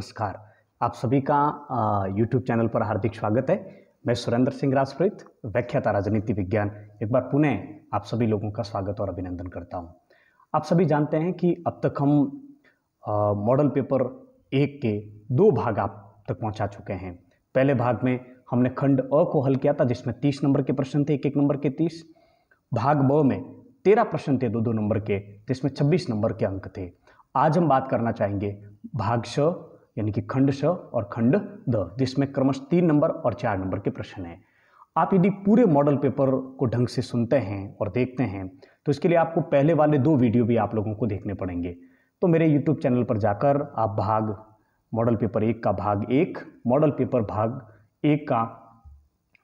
नमस्कार आप सभी का यूट्यूब चैनल पर हार्दिक स्वागत है मैं सुरेंद्र सिंह राजप्रीत व्याख्याता राजनीति विज्ञान एक बार पुनः आप सभी लोगों का स्वागत और अभिनंदन करता हूं। आप सभी जानते हैं कि अब तक हम मॉडल पेपर एक के दो भाग आप तक पहुंचा चुके हैं पहले भाग में हमने खंड अ को हल किया था जिसमें तीस नंबर के प्रश्न थे एक एक नंबर के तीस भाग ब में तेरह प्रश्न थे दो दो नंबर के जिसमें छब्बीस नंबर के अंक थे आज हम बात करना चाहेंगे भाग छ यानी कि खंड स और खंड द जिसमें क्रमश तीन नंबर और चार नंबर के प्रश्न हैं आप यदि पूरे मॉडल पेपर को ढंग से सुनते हैं और देखते हैं तो इसके लिए आपको पहले वाले दो वीडियो भी आप लोगों को देखने पड़ेंगे तो मेरे यूट्यूब चैनल पर जाकर आप भाग मॉडल पेपर एक का भाग एक मॉडल पेपर भाग एक का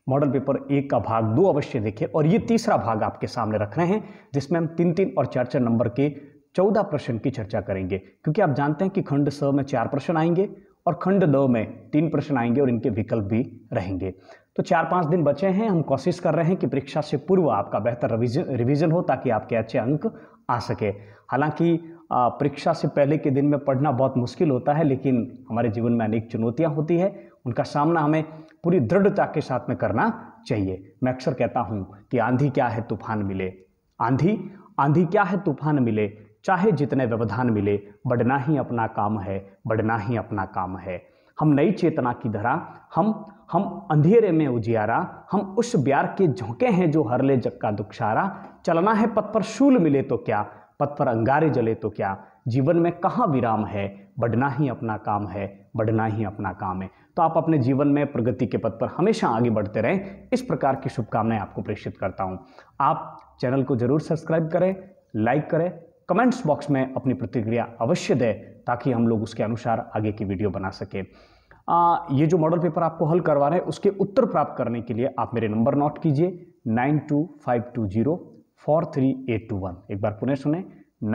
मॉडल पेपर एक का भाग दो अवश्य देखें और ये तीसरा भाग आपके सामने रख रहे हैं जिसमें हम तीन तीन और चार चार नंबर के चौदह प्रश्न की चर्चा करेंगे क्योंकि आप जानते हैं कि खंड स में चार प्रश्न आएंगे और खंड द में तीन प्रश्न आएंगे और इनके विकल्प भी रहेंगे तो चार पाँच दिन बचे हैं हम कोशिश कर रहे हैं कि परीक्षा से पूर्व आपका बेहतर रिविजन रिविजन हो ताकि आपके अच्छे अंक आ सके हालांकि परीक्षा से पहले के दिन में पढ़ना बहुत मुश्किल होता है लेकिन हमारे जीवन में अनेक चुनौतियाँ होती है उनका सामना हमें पूरी दृढ़ता के साथ में करना चाहिए मैं अक्सर कहता हूँ कि आंधी क्या है तूफान मिले आंधी आंधी क्या है तूफान मिले चाहे जितने व्यवधान मिले बढ़ना ही अपना काम है बढ़ना ही अपना काम है हम नई चेतना की धरा हम हम अंधेरे में उजियारा हम उस ब्यार के झोंके हैं जो हर ले जग का दुखसारा चलना है पथ पर शूल मिले तो क्या पथ पर अंगारे जले तो क्या जीवन में कहाँ विराम है बढ़ना ही अपना काम है बढ़ना ही अपना काम है तो आप अपने जीवन में प्रगति के पथ पर हमेशा आगे बढ़ते रहें इस प्रकार की शुभकामनाएं आपको प्रेषित करता हूँ आप चैनल को जरूर सब्सक्राइब करें लाइक करें कमेंट्स बॉक्स में अपनी प्रतिक्रिया अवश्य दें ताकि हम लोग उसके अनुसार आगे की वीडियो बना सकें ये जो मॉडल पेपर आपको हल करवा रहे हैं उसके उत्तर प्राप्त करने के लिए आप मेरे नंबर नोट कीजिए nine two five two zero four three eight two one एक बार पुनः सुने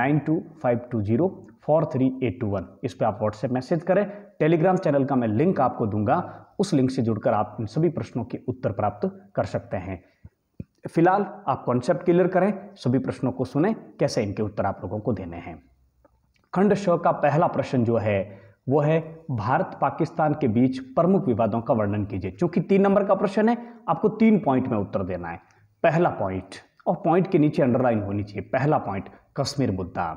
nine two five two zero four three eight two one इस पर आप व्हाट्सएप मैसेज करें टेलीग्राम चैनल का मैं लिंक आपको दूंगा उस लिंक से जुड़कर आप इन सभी प्रश्नों के उत्तर प्राप्त कर सकते हैं फिलहाल आप कॉन्सेप्ट क्लियर करें सभी प्रश्नों को सुने कैसे इनके उत्तर आप लोगों को देने हैं खंड श का पहला प्रश्न जो है वो है भारत पाकिस्तान के बीच प्रमुख विवादों का वर्णन कीजिए क्योंकि तीन नंबर का प्रश्न है आपको तीन पॉइंट में उत्तर देना है पहला पॉइंट और पॉइंट के नीचे अंडरलाइन होनी चाहिए पहला पॉइंट कश्मीर मुद्दा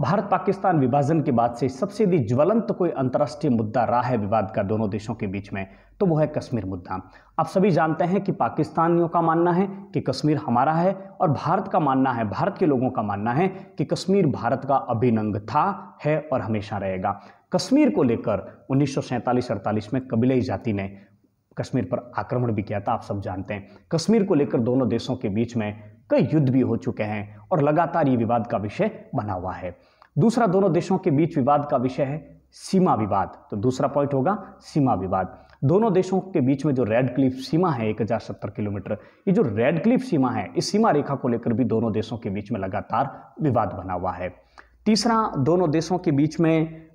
भारत पाकिस्तान विभाजन के बाद से सबसे यदि ज्वलंत कोई अंतर्राष्ट्रीय मुद्दा रहा है विवाद का दोनों देशों के बीच में तो वो है कश्मीर मुद्दा आप सभी जानते हैं कि पाकिस्तानियों का मानना है कि कश्मीर हमारा है और भारत का मानना है भारत के लोगों का मानना है कि कश्मीर भारत का अभिनंग था है और हमेशा रहेगा कश्मीर को लेकर उन्नीस सौ में कबीले जाति ने कश्मीर पर आक्रमण भी किया था आप सब जानते हैं कश्मीर को लेकर दोनों देशों के बीच में कई युद्ध भी हो चुके हैं और लगातार ये विवाद का विषय बना हुआ है दूसरा दोनों देशों के बीच विवाद का विषय है सीमा विवाद तो दूसरा पॉइंट होगा सीमा विवाद दोनों देशों के बीच में जो रेड क्लिफ सीमा है 1070 किलोमीटर ये जो रेड क्लिफ सीमा है इस सीमा रेखा को लेकर भी दोनों देशों के बीच में लगातार विवाद बना हुआ है तीसरा दोनों देशों के बीच में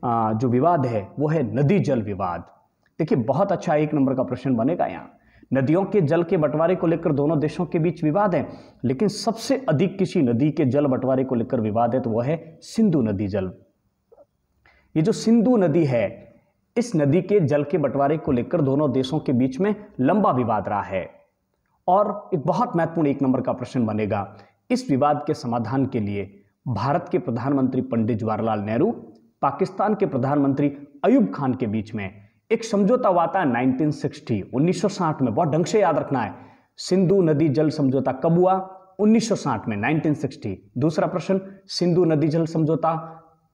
जो विवाद है वो है नदी जल विवाद देखिए बहुत अच्छा एक नंबर का प्रश्न बनेगा यहाँ नदियों के जल के बंटवारे को लेकर दोनों देशों के बीच विवाद है लेकिन सबसे अधिक किसी नदी के जल बंटवारे को लेकर विवाद है तो वह है सिंधु नदी जल ये जो सिंधु नदी है इस नदी के जल के बंटवारे को लेकर दोनों देशों के बीच में लंबा विवाद रहा है और एक बहुत महत्वपूर्ण एक नंबर का प्रश्न बनेगा इस विवाद के समाधान के लिए भारत के प्रधानमंत्री पंडित जवाहरलाल नेहरू पाकिस्तान के प्रधानमंत्री अयूब खान के बीच में एक समझौता हुआ था 1960 1960 में बहुत ढंग से याद रखना है सिंधु नदी जल समझौता कब हुआ 1960 में 1960 दूसरा प्रश्न सिंधु नदी जल समझौता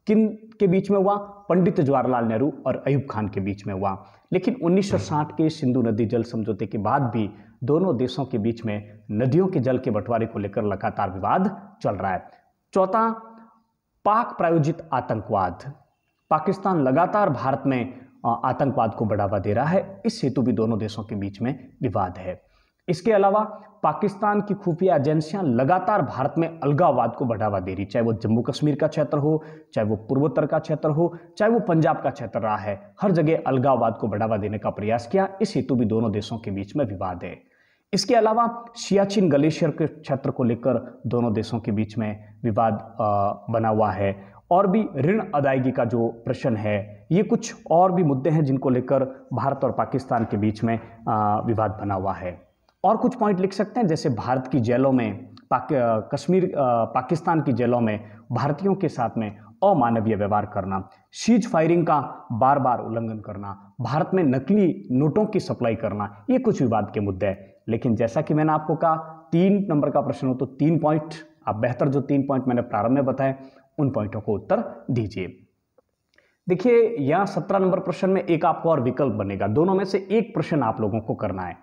किन के बीच में हुआ पंडित जवाहरलाल नेहरू और अयूब खान के बीच में हुआ लेकिन 1960 के सिंधु नदी जल समझौते के बाद भी दोनों देशों के बीच में नदियों के जल के बंटवारे को लेकर लगातार विवाद चल रहा है चौथा पाक प्रायोजित आतंकवाद पाकिस्तान लगातार भारत में आतंकवाद को बढ़ावा दे रहा है इस हेतु भी दोनों देशों के बीच में विवाद है इसके अलावा पाकिस्तान की खुफिया एजेंसियां लगातार भारत में अलगाववाद को बढ़ावा दे रही चाहे वो जम्मू कश्मीर का क्षेत्र हो चाहे वो पूर्वोत्तर का क्षेत्र हो चाहे वो पंजाब का क्षेत्र रहा है हर जगह अलगाववाद को बढ़ावा देने का प्रयास किया इस हेतु भी दोनों देशों के बीच में विवाद है इसके अलावा सियाचिन ग्लेशियर के क्षेत्र को लेकर दोनों देशों के बीच में विवाद बना हुआ है और भी ऋण अदायगी का जो प्रश्न है ये कुछ और भी मुद्दे हैं जिनको लेकर भारत और पाकिस्तान के बीच में विवाद बना हुआ है और कुछ पॉइंट लिख सकते हैं जैसे भारत की जेलों में पाक, कश्मीर पाकिस्तान की जेलों में भारतीयों के साथ में अमानवीय व्यवहार करना सीज फायरिंग का बार बार उल्लंघन करना भारत में नकली नोटों की सप्लाई करना ये कुछ विवाद के मुद्दे हैं लेकिन जैसा कि मैंने आपको कहा तीन नंबर का प्रश्न हो तो तीन पॉइंट आप बेहतर जो तीन पॉइंट मैंने प्रारंभ में बताए उन पॉइंटों को उत्तर दीजिए देखिए यहां सत्रह नंबर प्रश्न में एक आपको और विकल्प बनेगा दोनों में से एक प्रश्न आप लोगों को करना है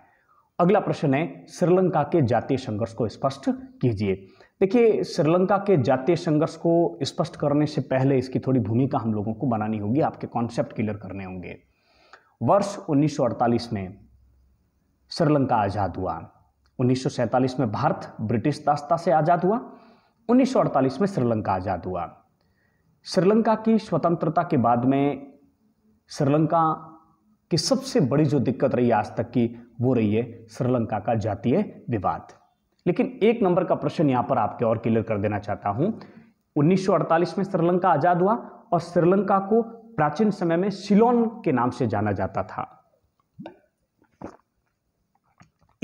अगला प्रश्न है श्रीलंका के जातीय संघर्ष को स्पष्ट कीजिए देखिए श्रीलंका के जातीय संघर्ष को स्पष्ट करने से पहले इसकी थोड़ी भूमिका हम लोगों को बनानी होगी आपके कॉन्सेप्ट क्लियर करने होंगे वर्ष 1948 में श्रीलंका आज़ाद हुआ 1947 में भारत ब्रिटिश दास्ता से आज़ाद हुआ 1948 में श्रीलंका आज़ाद हुआ श्रीलंका की स्वतंत्रता के बाद में श्रीलंका की सबसे बड़ी जो दिक्कत रही आज तक की वो रही है श्रीलंका का जातीय विवाद लेकिन एक नंबर का प्रश्न यहाँ पर आपके और क्लियर कर देना चाहता हूँ 1948 में श्रीलंका आज़ाद हुआ और श्रीलंका को प्राचीन समय में सिलोन के नाम से जाना जाता था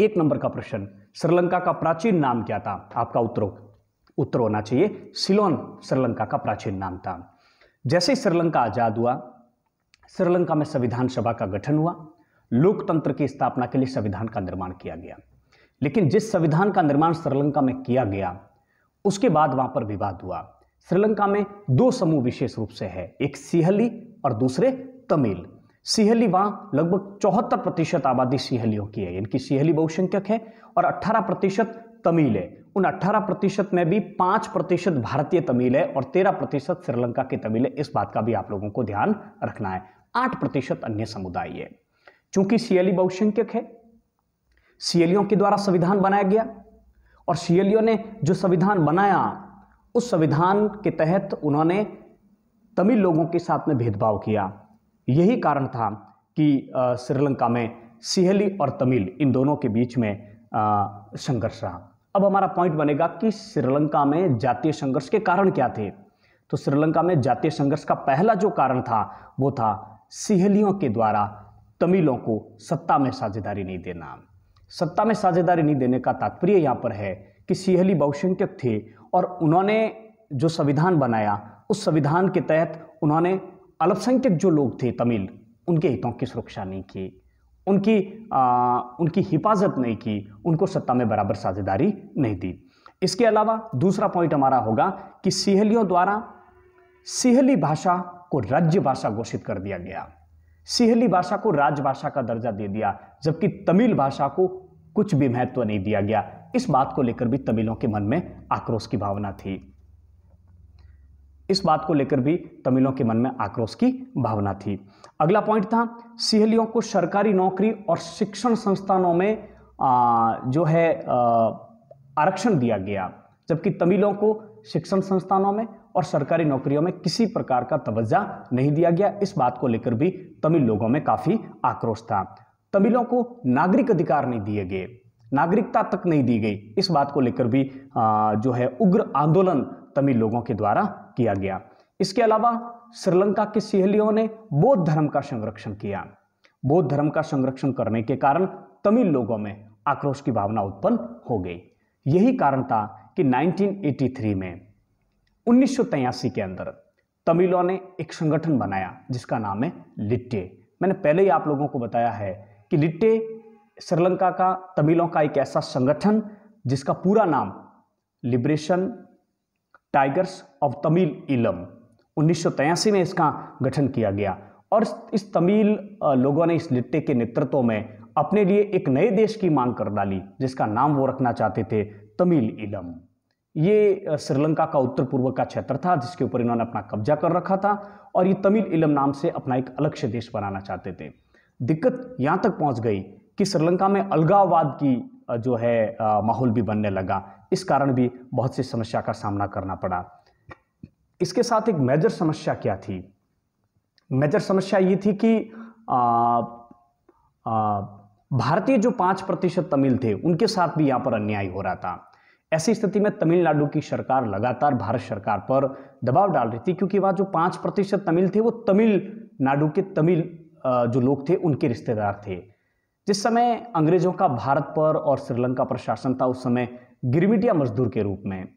एक नंबर का प्रश्न श्रीलंका का प्राचीन नाम क्या था आपका उत्तर उत्तर होना चाहिए सिलोन श्रीलंका का प्राचीन नाम था जैसे ही श्रीलंका आज़ाद हुआ श्रीलंका में संविधान सभा का गठन हुआ लोकतंत्र की स्थापना के लिए संविधान का निर्माण किया गया लेकिन जिस संविधान का निर्माण श्रीलंका में किया गया उसके बाद वहां पर विवाद हुआ श्रीलंका में दो समूह विशेष रूप से है एक सिहली और दूसरे तमिल सिहली वहां लगभग चौहत्तर प्रतिशत आबादी सिहलियों की है इनकी सिहली बहुसंख्यक है और 18 प्रतिशत तमिल है उन 18 प्रतिशत में भी 5 प्रतिशत भारतीय तमिल है और 13 प्रतिशत श्रीलंका के तमिल है इस बात का भी आप लोगों को ध्यान रखना है 8 प्रतिशत अन्य समुदाय है चूंकि सीएलई बहुसंख्यक है सीएलईओ के द्वारा संविधान बनाया गया और सीएलईओ ने जो संविधान बनाया उस संविधान के तहत उन्होंने तमिल लोगों के साथ में भेदभाव किया यही कारण था कि श्रीलंका में सिहली और तमिल इन दोनों के बीच में संघर्ष रहा अब हमारा पॉइंट बनेगा कि श्रीलंका में जातीय संघर्ष के कारण क्या थे तो श्रीलंका में जातीय संघर्ष का पहला जो कारण था वो था सिहलियों के द्वारा तमिलों को सत्ता में साझेदारी नहीं देना सत्ता में साझेदारी नहीं देने का तात्पर्य यहाँ पर है कि सिहली बहुसंख्यक थे और उन्होंने जो संविधान बनाया उस संविधान के तहत उन्होंने अल्पसंख्यक जो लोग थे तमिल उनके हितों की सुरक्षा नहीं की उनकी आ, उनकी हिफाजत नहीं की उनको सत्ता में बराबर साझेदारी नहीं दी इसके अलावा दूसरा पॉइंट हमारा होगा कि सिहलियों द्वारा सिहली भाषा को राज्य भाषा घोषित कर दिया गया सिहली भाषा को राजभाषा का दर्जा दे दिया जबकि तमिल भाषा को कुछ भी महत्व नहीं दिया गया इस बात को लेकर भी तमिलों के मन में आक्रोश की भावना थी इस बात को लेकर भी तमिलों के मन में आक्रोश की भावना थी अगला पॉइंट था सिहलियों को सरकारी नौकरी और शिक्षण संस्थानों में आ, जो है आरक्षण दिया गया जबकि तमिलों को शिक्षण संस्थानों में और सरकारी नौकरियों में किसी प्रकार का तवज्जा नहीं दिया गया इस बात को लेकर भी तमिल लोगों में काफ़ी आक्रोश था तमिलों को नागरिक अधिकार नहीं दिए गए नागरिकता तक नहीं दी गई इस बात को लेकर भी आ, जो है उग्र आंदोलन तमिल लोगों के द्वारा किया गया इसके अलावा श्रीलंका के सिहलियों ने बौद्ध धर्म का संरक्षण किया बौद्ध धर्म का संरक्षण करने के कारण तमिल लोगों में आक्रोश की भावना उत्पन्न हो गई यही कारण था कि 1983 में उन्नीस के अंदर तमिलों ने एक संगठन बनाया जिसका नाम है लिट्टे मैंने पहले ही आप लोगों को बताया है कि लिट्टे श्रीलंका का तमिलों का एक ऐसा संगठन जिसका पूरा नाम लिबरेशन टाइगर्स ऑफ तमिल इलम उन्नीस में इसका गठन किया गया और इस तमिल लोगों ने इस लिट्टे के नेतृत्व में अपने लिए एक नए देश की मांग कर डाली जिसका नाम वो रखना चाहते थे तमिल इलम ये श्रीलंका का उत्तर पूर्व का क्षेत्र था जिसके ऊपर इन्होंने अपना कब्जा कर रखा था और ये तमिल इलम नाम से अपना एक अलग से देश बनाना चाहते थे दिक्कत यहाँ तक पहुँच गई कि श्रीलंका में अलगाववाद की जो है माहौल भी बनने लगा इस कारण भी बहुत सी समस्या का सामना करना पड़ा इसके साथ एक मेजर समस्या क्या थी मेजर समस्या ये थी कि भारतीय जो पाँच प्रतिशत तमिल थे उनके साथ भी यहाँ पर अन्याय हो रहा था ऐसी स्थिति में तमिलनाडु की सरकार लगातार भारत सरकार पर दबाव डाल रही थी क्योंकि वहाँ जो पाँच प्रतिशत तमिल थे वो तमिलनाडु के तमिल जो लोग थे उनके रिश्तेदार थे जिस समय अंग्रेजों का भारत पर और श्रीलंका पर शासन था उस समय गिरमिटिया मजदूर के रूप में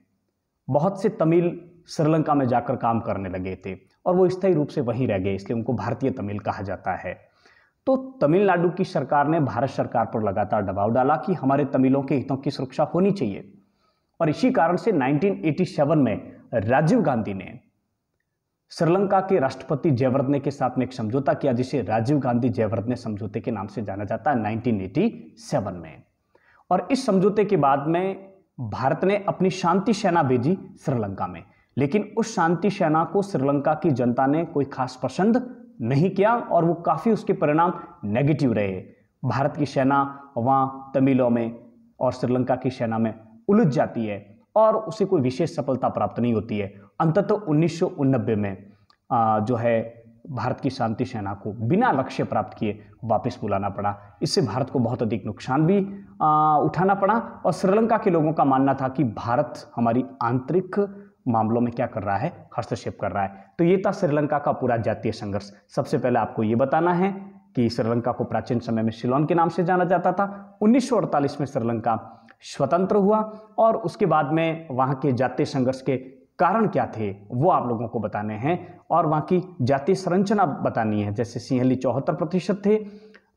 बहुत से तमिल श्रीलंका में जाकर काम करने लगे थे और वो स्थायी रूप से वहीं रह गए इसलिए उनको भारतीय तमिल कहा जाता है तो तमिलनाडु की सरकार ने भारत सरकार पर लगातार दबाव डाला कि हमारे तमिलों के हितों की सुरक्षा होनी चाहिए और इसी कारण से 1987 में राजीव गांधी ने श्रीलंका के राष्ट्रपति जयवर्धने के साथ में एक समझौता किया जिसे राजीव गांधी जयवर्धने समझौते के नाम से जाना जाता है 1987 में और इस समझौते के बाद में भारत ने अपनी शांति सेना भेजी श्रीलंका में लेकिन उस शांति सेना को श्रीलंका की जनता ने कोई खास पसंद नहीं किया और वो काफ़ी उसके परिणाम नेगेटिव रहे भारत की सेना वहां तमिलों में और श्रीलंका की सेना में उलझ जाती है और उसे कोई विशेष सफलता प्राप्त नहीं होती है अंततः तो उन्नीस में आ, जो है भारत की शांति सेना को बिना लक्ष्य प्राप्त किए वापस बुलाना पड़ा इससे भारत को बहुत अधिक नुकसान भी आ, उठाना पड़ा और श्रीलंका के लोगों का मानना था कि भारत हमारी आंतरिक मामलों में क्या कर रहा है हस्तक्षेप कर रहा है तो ये था श्रीलंका का पूरा जातीय संघर्ष सबसे पहले आपको ये बताना है कि श्रीलंका को प्राचीन समय में सिलोन के नाम से जाना जाता था उन्नीस में श्रीलंका स्वतंत्र हुआ और उसके बाद में वहाँ के जातीय संघर्ष के कारण क्या थे वो आप लोगों को बताने हैं और वहाँ की जाति संरचना बतानी है जैसे सिंहली चौहत्तर प्रतिशत थे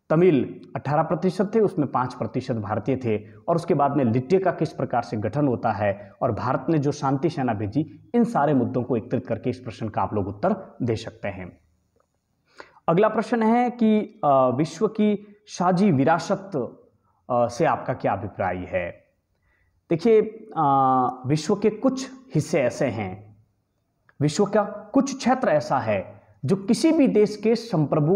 तमिल 18 प्रतिशत थे उसमें 5 प्रतिशत भारतीय थे और उसके बाद में लिट्टे का किस प्रकार से गठन होता है और भारत ने जो शांति सेना भेजी इन सारे मुद्दों को एकत्रित करके इस प्रश्न का आप लोग उत्तर दे सकते हैं अगला प्रश्न है कि विश्व की शाजी विरासत से आपका क्या अभिप्राय है देखिए विश्व के कुछ हिस्से ऐसे हैं विश्व का कुछ क्षेत्र ऐसा है जो किसी भी देश के संप्रभु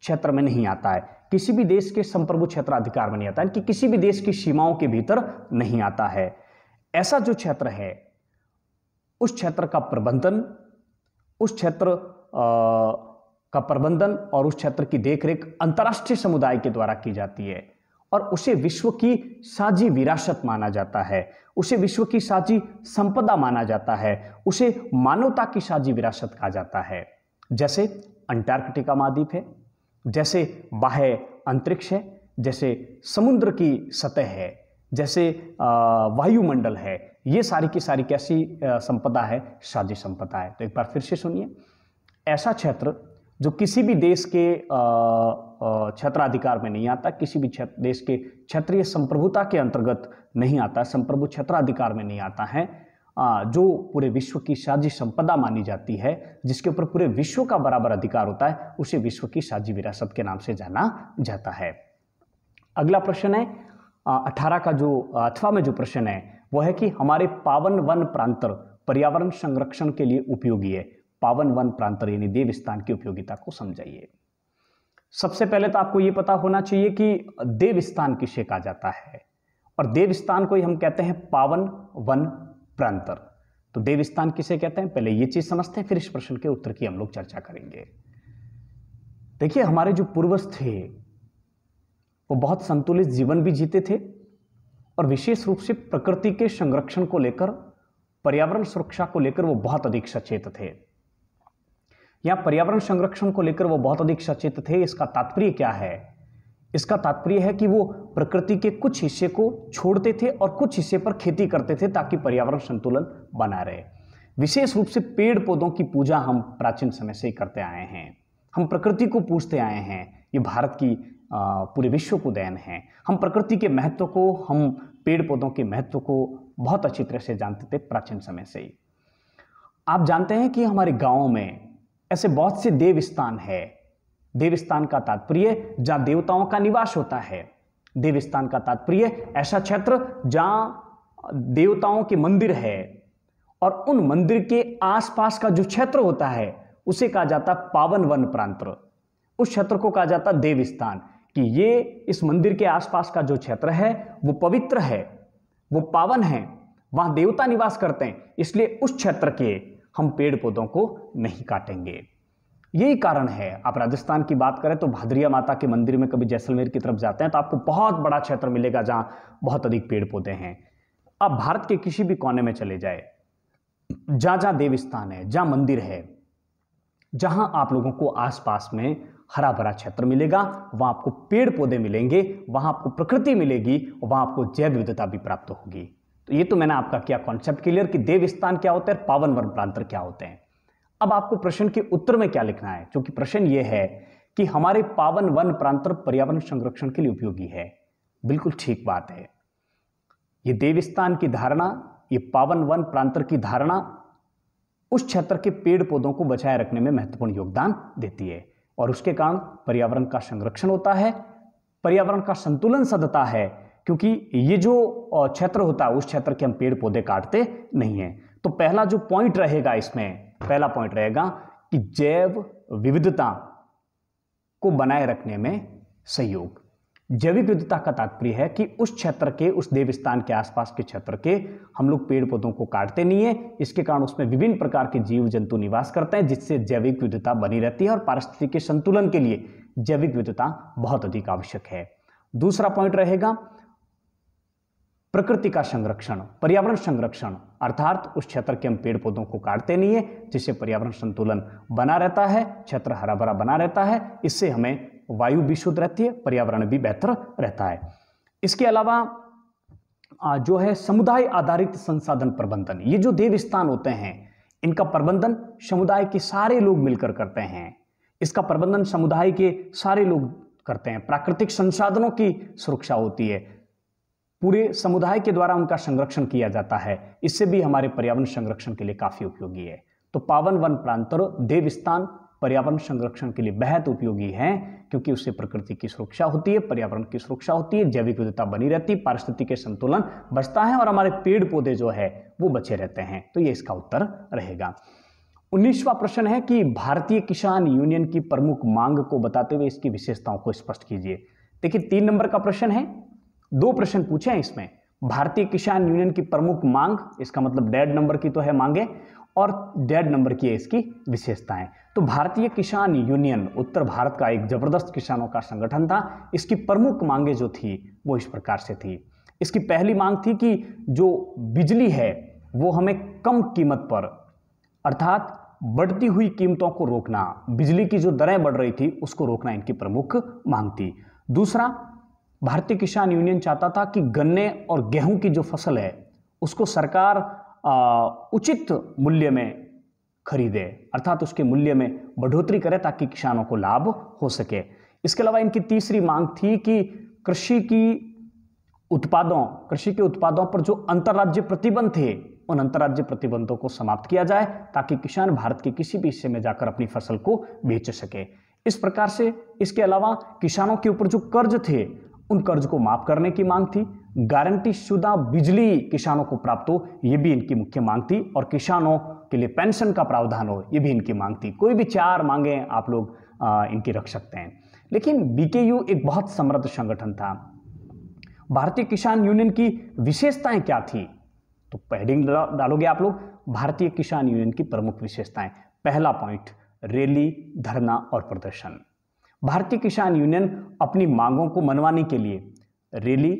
क्षेत्र में नहीं आता है किसी भी देश के संप्रभु क्षेत्र अधिकार में नहीं आता है कि किसी भी देश की सीमाओं के भीतर नहीं आता है ऐसा जो क्षेत्र है उस क्षेत्र का प्रबंधन उस क्षेत्र का प्रबंधन और उस क्षेत्र की देखरेख अंतर्राष्ट्रीय समुदाय के द्वारा की जाती है और उसे विश्व की साझी विरासत माना जाता है उसे विश्व की साझी संपदा माना जाता है उसे मानवता की साझी विरासत कहा जाता है जैसे अंटार्कटिका महाद्वीप है जैसे बाह्य अंतरिक्ष है जैसे समुद्र की सतह है जैसे वायुमंडल है ये सारी की सारी कैसी संपदा है साझी संपदा है तो एक बार फिर से सुनिए ऐसा क्षेत्र जो किसी भी देश के क्षेत्राधिकार में नहीं आता किसी भी क्षेत्र देश के क्षेत्रीय संप्रभुता के अंतर्गत नहीं आता संप्रभु क्षेत्राधिकार में नहीं आता है जो पूरे विश्व की साझी संपदा मानी जाती है जिसके ऊपर पूरे विश्व का बराबर अधिकार होता है उसे विश्व की साझी विरासत के नाम से जाना जाता है अगला प्रश्न है अठारह का जो अथवा में जो प्रश्न है वह है कि हमारे पावन वन प्रांतर पर्यावरण संरक्षण के लिए उपयोगी है पावन वन प्रांतर यानी देवस्थान की उपयोगिता को समझाइए सबसे पहले तो आपको ये पता होना चाहिए कि देवस्थान किसे कहा जाता है और देवस्थान को हम कहते हैं पावन वन प्रांतर तो देवस्थान किसे कहते हैं पहले ये चीज समझते हैं फिर इस प्रश्न के उत्तर की हम लोग चर्चा करेंगे देखिए हमारे जो पूर्वज थे वो बहुत संतुलित जीवन भी जीते थे और विशेष रूप से प्रकृति के संरक्षण को लेकर पर्यावरण सुरक्षा को लेकर वो बहुत अधिक सचेत थे या पर्यावरण संरक्षण को लेकर वो बहुत अधिक सचेत थे इसका तात्पर्य क्या है इसका तात्पर्य है कि वो प्रकृति के कुछ हिस्से को छोड़ते थे और कुछ हिस्से पर खेती करते थे ताकि पर्यावरण संतुलन बना रहे विशेष रूप से पेड़ पौधों की पूजा हम प्राचीन समय से ही करते आए हैं हम प्रकृति को पूजते आए हैं ये भारत की पूरे विश्व को देन है हम प्रकृति के महत्व को हम पेड़ पौधों के महत्व को बहुत अच्छी तरह से जानते थे प्राचीन समय से ही आप जानते हैं कि हमारे गाँव में ऐसे बहुत से देवस्थान है देवस्थान का तात्पर्य जहां देवताओं का निवास होता है देवस्थान का तात्पर्य ऐसा क्षेत्र जहां देवताओं के मंदिर है और उन मंदिर के आसपास का जो क्षेत्र होता है उसे कहा जाता पावन वन प्रांत उस क्षेत्र को कहा जाता देवस्थान कि ये इस मंदिर के आसपास का जो क्षेत्र है वो पवित्र है वो पावन है वहां देवता निवास करते हैं इसलिए उस क्षेत्र के हम पेड़ पौधों को नहीं काटेंगे यही कारण है आप राजस्थान की बात करें तो भादरिया माता के मंदिर में कभी जैसलमेर की तरफ जाते हैं तो आपको बहुत बड़ा क्षेत्र मिलेगा जहां बहुत अधिक पेड़ पौधे हैं आप भारत के किसी भी कोने में चले जाए जहां जहाँ देवस्थान है जहां मंदिर है जहां आप लोगों को आसपास में हरा भरा क्षेत्र मिलेगा वहां आपको पेड़ पौधे मिलेंगे वहां आपको प्रकृति मिलेगी वहां आपको जैव विविधता भी प्राप्त होगी तो ये तो मैंने आपका किया कॉन्सेप्ट क्लियर कि देवस्थान क्या होता है पावन वर्ण प्रांतर क्या होते हैं अब आपको प्रश्न के उत्तर में क्या लिखना है क्योंकि प्रश्न ये है कि हमारे पावन वन प्रांतर पर्यावरण संरक्षण के लिए उपयोगी है बिल्कुल ठीक बात है ये देवस्थान की धारणा ये पावन वन प्रांतर की धारणा उस क्षेत्र के पेड़ पौधों को बचाए रखने में महत्वपूर्ण योगदान देती है और उसके कारण पर्यावरण का संरक्षण होता है पर्यावरण का संतुलन सदता है क्योंकि ये जो क्षेत्र होता है उस क्षेत्र के हम पेड़ पौधे काटते नहीं हैं तो पहला जो पॉइंट रहेगा इसमें पहला पॉइंट रहेगा कि जैव विविधता को बनाए रखने में सहयोग जैविक विविधता का तात्पर्य है कि उस क्षेत्र के उस देवस्थान के आसपास के क्षेत्र के हम लोग पेड़ पौधों को काटते नहीं है इसके कारण उसमें विभिन्न प्रकार के जीव जंतु निवास करते हैं जिससे जैविक विविधता बनी रहती है और पारिस्थितिक संतुलन के लिए जैविक विविधता बहुत अधिक आवश्यक है दूसरा पॉइंट रहेगा प्रकृति का संरक्षण पर्यावरण संरक्षण अर्थात उस क्षेत्र के हम पेड़ पौधों को काटते नहीं है जिससे पर्यावरण संतुलन बना रहता है क्षेत्र हरा भरा बना रहता है इससे हमें वायु भी शुद्ध रहती है पर्यावरण भी बेहतर रहता है इसके अलावा जो है समुदाय आधारित संसाधन प्रबंधन ये जो देवस्थान होते हैं इनका प्रबंधन समुदाय के सारे लोग मिलकर करते हैं इसका प्रबंधन समुदाय के सारे लोग करते हैं प्राकृतिक संसाधनों की सुरक्षा होती है पूरे समुदाय के द्वारा उनका संरक्षण किया जाता है इससे भी हमारे पर्यावरण संरक्षण के लिए काफ़ी उपयोगी है तो पावन वन प्रांतर देव स्थान पर्यावरण संरक्षण के लिए बेहद उपयोगी है क्योंकि उससे प्रकृति की सुरक्षा होती है पर्यावरण की सुरक्षा होती है जैविक विविधता बनी रहती है पारिस्थिति के संतुलन बचता है और हमारे पेड़ पौधे जो है वो बचे रहते हैं तो ये इसका उत्तर रहेगा उन्नीसवा प्रश्न है कि भारतीय किसान यूनियन की प्रमुख मांग को बताते हुए इसकी विशेषताओं को स्पष्ट कीजिए देखिए तीन नंबर का प्रश्न है दो प्रश्न पूछे हैं इसमें भारतीय किसान यूनियन की प्रमुख मांग इसका मतलब डेड नंबर की तो है मांगे और डेड नंबर की है इसकी विशेषताएं तो भारतीय किसान यूनियन उत्तर भारत का एक जबरदस्त किसानों का संगठन था इसकी प्रमुख मांगे जो थी वो इस प्रकार से थी इसकी पहली मांग थी कि जो बिजली है वो हमें कम कीमत पर अर्थात बढ़ती हुई कीमतों को रोकना बिजली की जो दरें बढ़ रही थी उसको रोकना इनकी प्रमुख मांग थी दूसरा भारतीय किसान यूनियन चाहता था कि गन्ने और गेहूं की जो फसल है उसको सरकार उचित मूल्य में खरीदे अर्थात उसके मूल्य में बढ़ोतरी करे ताकि किसानों को लाभ हो सके इसके अलावा इनकी तीसरी मांग थी कि कृषि की उत्पादों कृषि के उत्पादों पर जो अंतर्राज्य प्रतिबंध थे उन अंतर्राज्य प्रतिबंधों को समाप्त किया जाए ताकि किसान भारत के किसी भी हिस्से में जाकर अपनी फसल को बेच सके इस प्रकार से इसके अलावा किसानों के ऊपर जो कर्ज थे उन कर्ज को माफ करने की मांग थी गारंटी शुदा बिजली किसानों को प्राप्त हो यह भी इनकी मुख्य मांग थी और किसानों के लिए पेंशन का प्रावधान हो यह भी इनकी मांग थी कोई भी चार मांगे आप लोग आ, इनकी रख सकते हैं लेकिन बीकेयू एक बहुत समृद्ध संगठन था भारतीय किसान यूनियन की विशेषताएं क्या थी तो पेडिंग डालोगे आप लोग भारतीय किसान यूनियन की प्रमुख विशेषताएं पहला पॉइंट रैली धरना और प्रदर्शन भारतीय किसान यूनियन अपनी मांगों को मनवाने के लिए रैली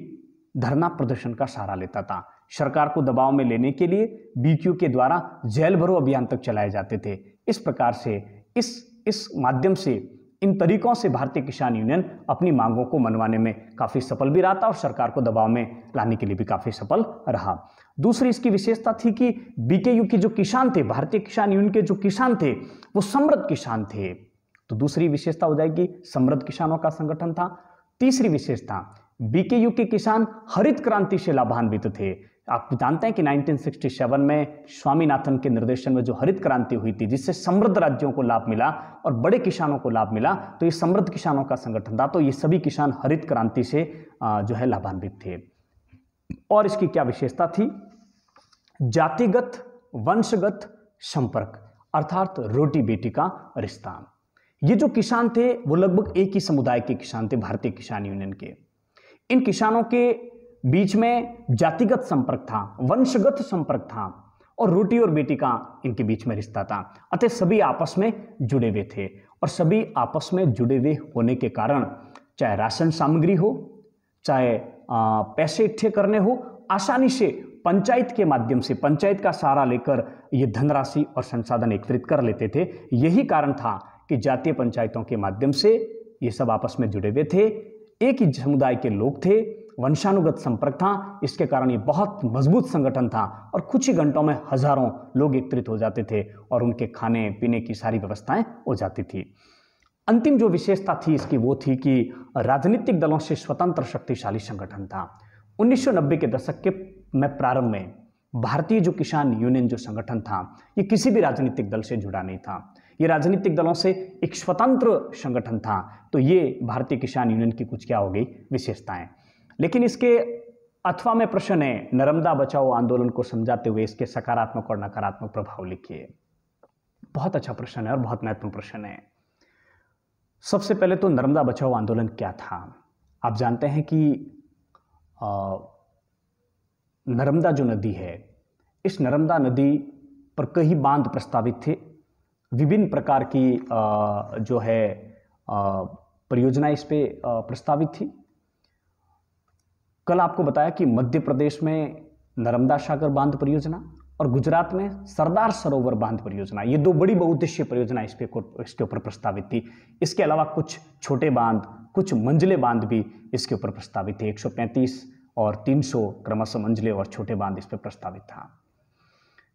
धरना प्रदर्शन का सहारा लेता था सरकार को दबाव में लेने के लिए बीक्यू के द्वारा जेल भरो अभियान तक चलाए जाते थे इस प्रकार से इस इस माध्यम से इन तरीकों से भारतीय किसान यूनियन अपनी मांगों को मनवाने में काफ़ी सफल भी रहा था और सरकार को दबाव में लाने के लिए भी काफ़ी सफल रहा दूसरी इसकी विशेषता थी कि बीके यू के जो किसान थे भारतीय किसान यूनियन के जो किसान थे वो समृद्ध किसान थे तो दूसरी विशेषता हो जाएगी समृद्ध किसानों का संगठन था तीसरी विशेषता बीके यू के किसान हरित क्रांति से लाभान्वित थे आप जानते हैं कि 1967 में स्वामीनाथन के निर्देशन में जो हरित क्रांति हुई थी जिससे समृद्ध राज्यों को लाभ मिला और बड़े किसानों को लाभ मिला तो ये समृद्ध किसानों का संगठन था तो ये सभी किसान हरित क्रांति से जो है लाभान्वित थे और इसकी क्या विशेषता थी जातिगत वंशगत संपर्क अर्थात रोटी बेटी का रिश्ता ये जो किसान थे वो लगभग एक ही समुदाय के किसान थे भारतीय किसान यूनियन के इन किसानों के बीच में जातिगत संपर्क था वंशगत संपर्क था और रोटी और बेटी का इनके बीच में रिश्ता था अतः सभी आपस में जुड़े हुए थे और सभी आपस में जुड़े हुए होने के कारण चाहे राशन सामग्री हो चाहे पैसे इकट्ठे करने हो आसानी से पंचायत के माध्यम से पंचायत का सहारा लेकर ये धनराशि और संसाधन एकत्रित कर लेते थे यही कारण था कि जातीय पंचायतों के माध्यम से ये सब आपस में जुड़े हुए थे एक ही समुदाय के लोग थे वंशानुगत संपर्क था इसके कारण ये बहुत मजबूत संगठन था और कुछ ही घंटों में हजारों लोग एकत्रित हो जाते थे और उनके खाने पीने की सारी व्यवस्थाएं हो जाती थी अंतिम जो विशेषता थी इसकी वो थी कि राजनीतिक दलों से स्वतंत्र शक्तिशाली संगठन था 1990 के दशक के में प्रारंभ में भारतीय जो किसान यूनियन जो संगठन था ये किसी भी राजनीतिक दल से जुड़ा नहीं था ये राजनीतिक दलों से एक स्वतंत्र संगठन था तो ये भारतीय किसान यूनियन की कुछ क्या हो गई विशेषताएं लेकिन इसके अथवा में प्रश्न है नर्मदा बचाओ आंदोलन को समझाते हुए इसके सकारात्मक और नकारात्मक प्रभाव लिखिए बहुत अच्छा प्रश्न है और बहुत महत्वपूर्ण प्रश्न है सबसे पहले तो नर्मदा बचाओ आंदोलन क्या था आप जानते हैं कि नर्मदा जो नदी है इस नर्मदा नदी पर कई बांध प्रस्तावित थे विभिन्न प्रकार की जो है परियोजना इस पे प्रस्तावित थी कल आपको बताया कि मध्य प्रदेश में नर्मदा सागर बांध परियोजना और गुजरात में सरदार सरोवर बांध परियोजना ये दो बड़ी बहुद्देश्य परियोजना इस पे इसके ऊपर प्रस्तावित थी इसके अलावा कुछ छोटे बांध कुछ मंजिले बांध भी इसके ऊपर प्रस्तावित थे 135 और 300 क्रमशः मंजिले और छोटे बांध इस पर प्रस्तावित था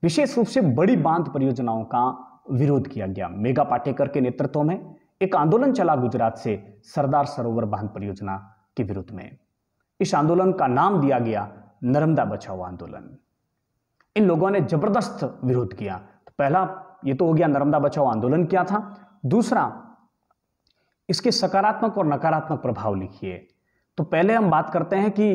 विशेष रूप से बड़ी बांध परियोजनाओं का विरोध किया गया मेगा पाटेकर के नेतृत्व में एक आंदोलन चला गुजरात से सरदार सरोवर बांध परियोजना के विरुद्ध में इस आंदोलन का नाम दिया गया नर्मदा बचाओ आंदोलन इन लोगों ने जबरदस्त विरोध किया तो पहला ये तो हो गया नर्मदा बचाओ आंदोलन क्या था दूसरा इसके सकारात्मक और नकारात्मक प्रभाव लिखिए तो पहले हम बात करते हैं कि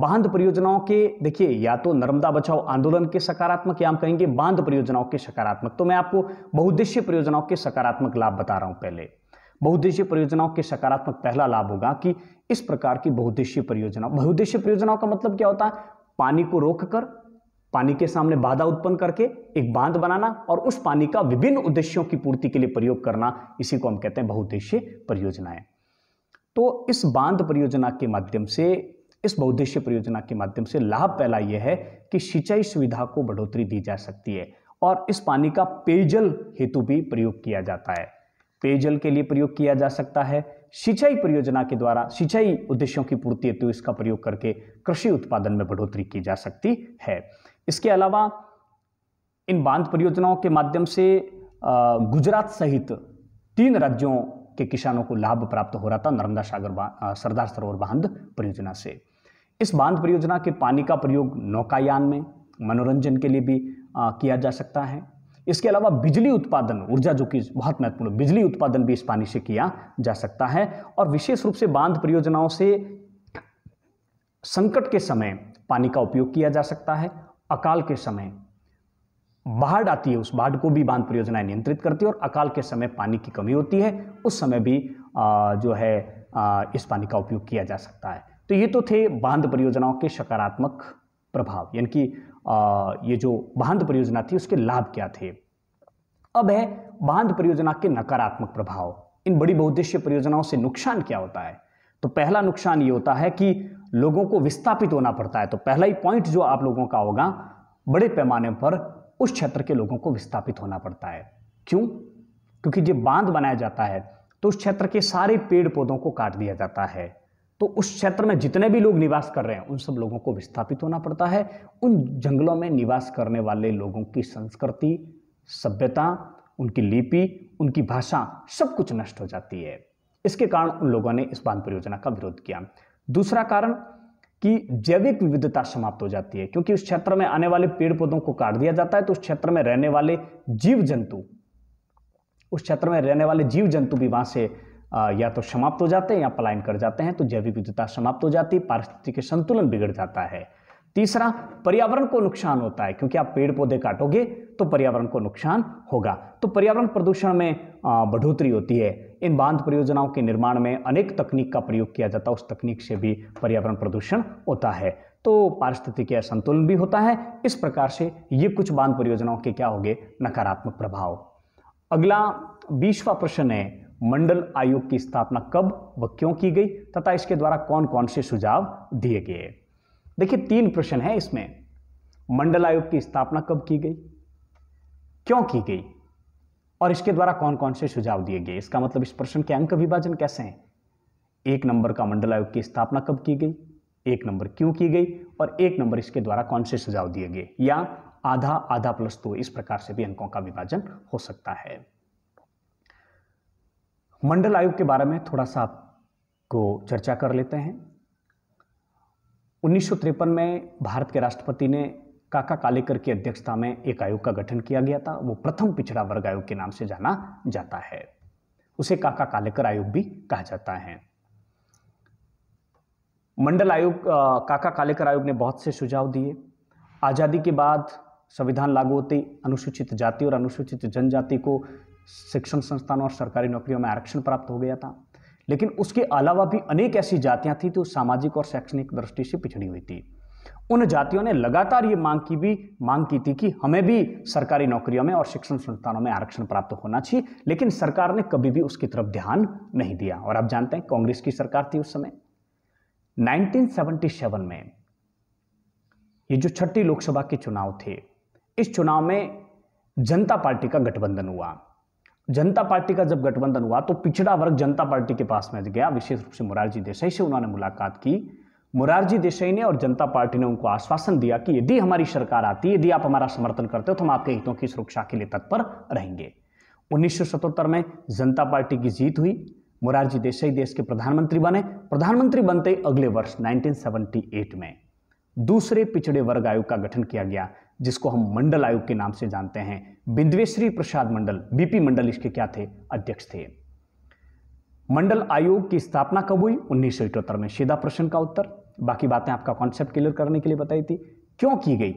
बांध परियोजनाओं के देखिए या तो नर्मदा बचाओ आंदोलन के सकारात्मक या हम कहेंगे बांध परियोजनाओं के सकारात्मक तो मैं आपको बहुद्देश्य परियोजनाओं के सकारात्मक लाभ बता रहा हूं पहले बहुद्देशीय परियोजनाओं के सकारात्मक पहला लाभ होगा कि इस प्रकार की बहुद्देशीय परियोजना बहुद्देश्य परियोजनाओं का मतलब क्या होता है पानी को रोक कर पानी के सामने बाधा उत्पन्न करके एक बांध बनाना और उस पानी का विभिन्न उद्देश्यों की पूर्ति के लिए प्रयोग करना इसी को हम कहते हैं बहुद्देशीय परियोजनाएं तो इस बांध परियोजना के माध्यम से इस बहुद्देश्य परियोजना के माध्यम से लाभ पहला यह है कि सिंचाई सुविधा को बढ़ोतरी दी जा सकती है और इस पानी का पेयजल हेतु भी प्रयोग किया जाता है पेयजल के लिए प्रयोग किया जा सकता है सिंचाई परियोजना के द्वारा सिंचाई उद्देश्यों की पूर्ति हेतु इसका प्रयोग करके कृषि उत्पादन में बढ़ोतरी की जा सकती है इसके अलावा इन बांध परियोजनाओं के माध्यम से गुजरात सहित तीन राज्यों के किसानों को लाभ प्राप्त हो रहा था नर्मदा सागर सरदार सरोवर बांध परियोजना से इस बांध परियोजना के पानी का प्रयोग नौकायान में मनोरंजन के लिए भी आ, किया जा सकता है इसके अलावा बिजली उत्पादन ऊर्जा जो कि बहुत महत्वपूर्ण बिजली उत्पादन भी इस पानी से किया जा सकता है और विशेष रूप से बांध परियोजनाओं से संकट के समय पानी का उपयोग किया जा सकता है अकाल के समय बाढ़ आती है उस बाढ़ को भी बांध परियोजनाएं नियंत्रित करती है और अकाल के समय पानी की कमी होती है उस समय भी जो है इस पानी का उपयोग किया जा सकता है तो ये तो थे बांध परियोजनाओं के सकारात्मक प्रभाव यानी कि ये जो बांध परियोजना थी उसके लाभ क्या थे अब है बांध परियोजना के नकारात्मक प्रभाव इन बड़ी बहुद्देश्य परियोजनाओं से नुकसान क्या होता है तो पहला नुकसान ये होता है कि लोगों को विस्थापित होना पड़ता है तो पहला ही पॉइंट जो आप लोगों का होगा बड़े पैमाने पर उस क्षेत्र के लोगों को विस्थापित होना पड़ता है क्यों क्योंकि जब बांध बनाया जाता है तो उस क्षेत्र के सारे पेड़ पौधों को काट दिया जाता है तो उस क्षेत्र में जितने भी लोग निवास कर रहे हैं उन सब लोगों को विस्थापित होना पड़ता है उन जंगलों में निवास करने वाले लोगों की संस्कृति सभ्यता उनकी लिपि उनकी भाषा सब कुछ नष्ट हो जाती है इसके कारण उन लोगों ने इस बांध परियोजना का विरोध किया दूसरा कारण कि जैविक विविधता समाप्त हो जाती है क्योंकि उस क्षेत्र में आने वाले पेड़ पौधों को काट दिया जाता है तो उस क्षेत्र में रहने वाले जीव जंतु उस क्षेत्र में रहने वाले जीव जंतु भी वहां से या तो समाप्त हो जाते हैं या पलायन कर जाते हैं तो जैविक विविधता समाप्त हो जाती है पारिस्थितिक संतुलन बिगड़ जाता है तीसरा पर्यावरण को नुकसान होता है क्योंकि आप पेड़ पौधे काटोगे तो पर्यावरण को नुकसान होगा तो पर्यावरण प्रदूषण में बढ़ोतरी होती है इन बांध परियोजनाओं के निर्माण में अनेक तकनीक का प्रयोग किया जाता है उस तकनीक से भी पर्यावरण प्रदूषण होता है तो पारिस्थितिकी असंतुलन भी होता है इस प्रकार से ये कुछ बांध परियोजनाओं के क्या होंगे नकारात्मक प्रभाव अगला बीसवा प्रश्न है मंडल आयोग की स्थापना कब व क्यों की गई तथा इसके द्वारा कौन कौन से सुझाव दिए गए देखिए तीन प्रश्न है इसमें मंडल आयोग की स्थापना कब की गई क्यों की गई और इसके द्वारा कौन कौन से सुझाव दिए गए इसका मतलब इस प्रश्न के अंक विभाजन कैसे हैं एक नंबर का मंडल आयोग की स्थापना कब की गई एक नंबर क्यों की गई और एक नंबर इसके द्वारा कौन से सुझाव दिए गए या आधा आधा प्लस दो तो इस प्रकार से भी अंकों का विभाजन हो सकता है मंडल आयोग के बारे में थोड़ा सा आपको चर्चा कर लेते हैं उन्नीस में भारत के राष्ट्रपति ने काका कालेकर की अध्यक्षता में एक आयोग का गठन किया गया था वो प्रथम पिछड़ा वर्ग आयोग के नाम से जाना जाता है उसे काका कालेकर आयोग भी कहा जाता है मंडल आयोग काका कालेकर आयोग ने बहुत से सुझाव दिए आज़ादी के बाद संविधान लागू होते अनुसूचित जाति और अनुसूचित जनजाति को शिक्षण संस्थानों और सरकारी नौकरियों में आरक्षण प्राप्त हो गया था लेकिन उसके अलावा भी अनेक ऐसी जातियां थी जो सामाजिक और शैक्षणिक दृष्टि से पिछड़ी हुई थी उन जातियों ने लगातार ये मांग की भी मांग की थी कि हमें भी सरकारी नौकरियों में और शिक्षण संस्थानों में आरक्षण प्राप्त होना चाहिए लेकिन सरकार ने कभी भी उसकी तरफ ध्यान नहीं दिया और आप जानते हैं कांग्रेस की सरकार थी उस समय 1977 में ये जो छठी लोकसभा के चुनाव थे इस चुनाव में जनता पार्टी का गठबंधन हुआ जनता पार्टी का जब गठबंधन हुआ तो पिछड़ा वर्ग जनता पार्टी के पास में गया विशेष रूप से मुरारजी देसाई से उन्होंने मुलाकात की मुरारजी देसाई ने और जनता पार्टी ने उनको आश्वासन दिया कि यदि हमारी सरकार आती यदि आप हमारा समर्थन करते हो तो हम आपके हितों की सुरक्षा के लिए तत्पर रहेंगे उन्नीस में जनता पार्टी की जीत हुई मुरारजी देसाई देश के प्रधानमंत्री बने प्रधानमंत्री बनते अगले वर्ष 1978 में दूसरे पिछड़े वर्ग आयोग का गठन किया गया जिसको हम मंडल आयोग के नाम से जानते हैं बिंदवेश्वरी प्रसाद मंडल बीपी मंडल इसके क्या थे अध्यक्ष थे मंडल आयोग की स्थापना कब हुई उन्नीस में सीधा प्रश्न का उत्तर बाकी बातें आपका कॉन्सेप्ट क्लियर करने के लिए बताई थी क्यों की गई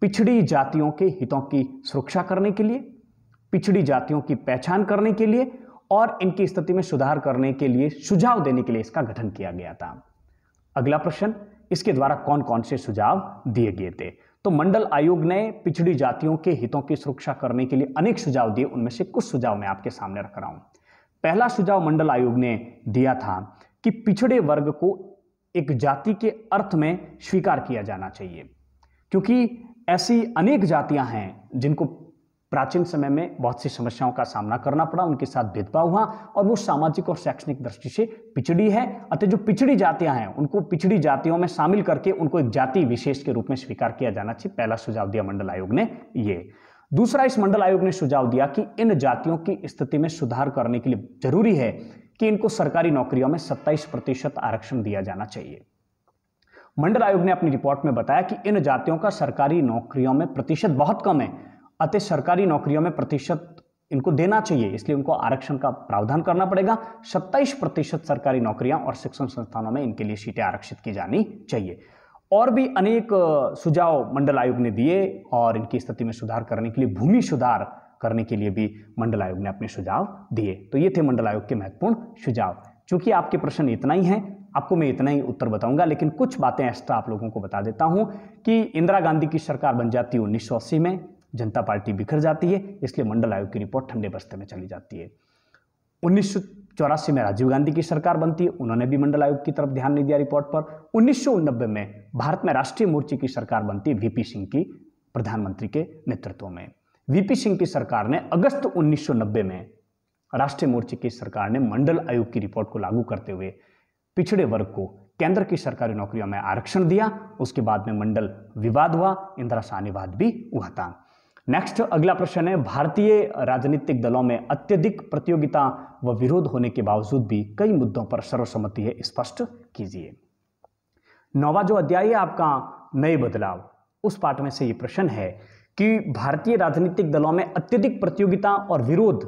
पिछड़ी जातियों के हितों की सुरक्षा करने के लिए पिछड़ी जातियों की पहचान करने के लिए और इनकी स्थिति में सुधार करने के लिए सुझाव देने के लिए इसका गठन किया गया था अगला प्रश्न इसके द्वारा कौन कौन से सुझाव दिए गए थे तो मंडल आयोग ने पिछड़ी जातियों के हितों की सुरक्षा करने के लिए अनेक सुझाव दिए उनमें से कुछ सुझाव मैं आपके सामने रख रहा हूं पहला सुझाव मंडल आयोग ने दिया था कि पिछड़े वर्ग को एक जाति के अर्थ में स्वीकार किया जाना चाहिए क्योंकि ऐसी अनेक जातियां हैं जिनको प्राचीन समय में बहुत सी समस्याओं का सामना करना पड़ा उनके साथ भेदभाव हुआ और वो सामाजिक और शैक्षणिक दृष्टि से पिछड़ी है अतः जो पिछड़ी जातियां हैं उनको पिछड़ी जातियों में शामिल करके उनको एक जाति विशेष के रूप में स्वीकार किया जाना चाहिए पहला सुझाव दिया मंडल आयोग ने ये दूसरा इस मंडल आयोग ने सुझाव दिया कि इन जातियों की स्थिति में सुधार करने के लिए जरूरी है कि इनको सरकारी नौकरियों में सत्ताईस प्रतिशत आरक्षण दिया जाना चाहिए मंडल आयोग ने अपनी रिपोर्ट में बताया कि इन जातियों का सरकारी नौकरियों में प्रतिशत बहुत कम है अतः सरकारी नौकरियों में प्रतिशत इनको देना चाहिए इसलिए उनको आरक्षण का प्रावधान करना पड़ेगा 27 प्रतिशत सरकारी नौकरियां और शिक्षण संस्थानों में इनके लिए सीटें आरक्षित की जानी चाहिए और भी अनेक सुझाव मंडल आयोग ने दिए और इनकी स्थिति में सुधार करने के लिए भूमि सुधार करने के लिए भी मंडल आयोग ने अपने सुझाव दिए तो ये थे मंडल आयोग के महत्वपूर्ण सुझाव चूंकि आपके प्रश्न इतना ही है आपको मैं इतना ही उत्तर बताऊंगा लेकिन कुछ बातें एक्स्ट्रा आप लोगों को बता देता हूं कि इंदिरा गांधी की सरकार बन जाती उन्नीस में जनता पार्टी बिखर जाती है इसलिए मंडल आयोग की रिपोर्ट ठंडे बस्ते में चली जाती है उन्नीस चौरासी में राजीव गांधी की सरकार बनती है उन्होंने भी मंडल आयोग की तरफ ध्यान नहीं दिया रिपोर्ट पर उन्नीस में भारत में राष्ट्रीय मोर्चे की सरकार बनती है वीपी सिंह की प्रधानमंत्री के नेतृत्व में वीपी सिंह की सरकार ने अगस्त 1990 में राष्ट्रीय मोर्चे की सरकार ने मंडल आयोग की रिपोर्ट को लागू करते हुए पिछड़े वर्ग को केंद्र की सरकारी नौकरियों में आरक्षण दिया उसके बाद में मंडल विवाद हुआ इंदिरा शाहनीवाद भी हुआ था नेक्स्ट अगला प्रश्न है भारतीय राजनीतिक दलों में अत्यधिक प्रतियोगिता व विरोध होने के बावजूद भी कई मुद्दों पर सर्वसम्मति है स्पष्ट कीजिए नौवा जो अध्याय है आपका नए बदलाव उस पाठ में से ये प्रश्न है कि भारतीय राजनीतिक दलों में अत्यधिक प्रतियोगिता और विरोध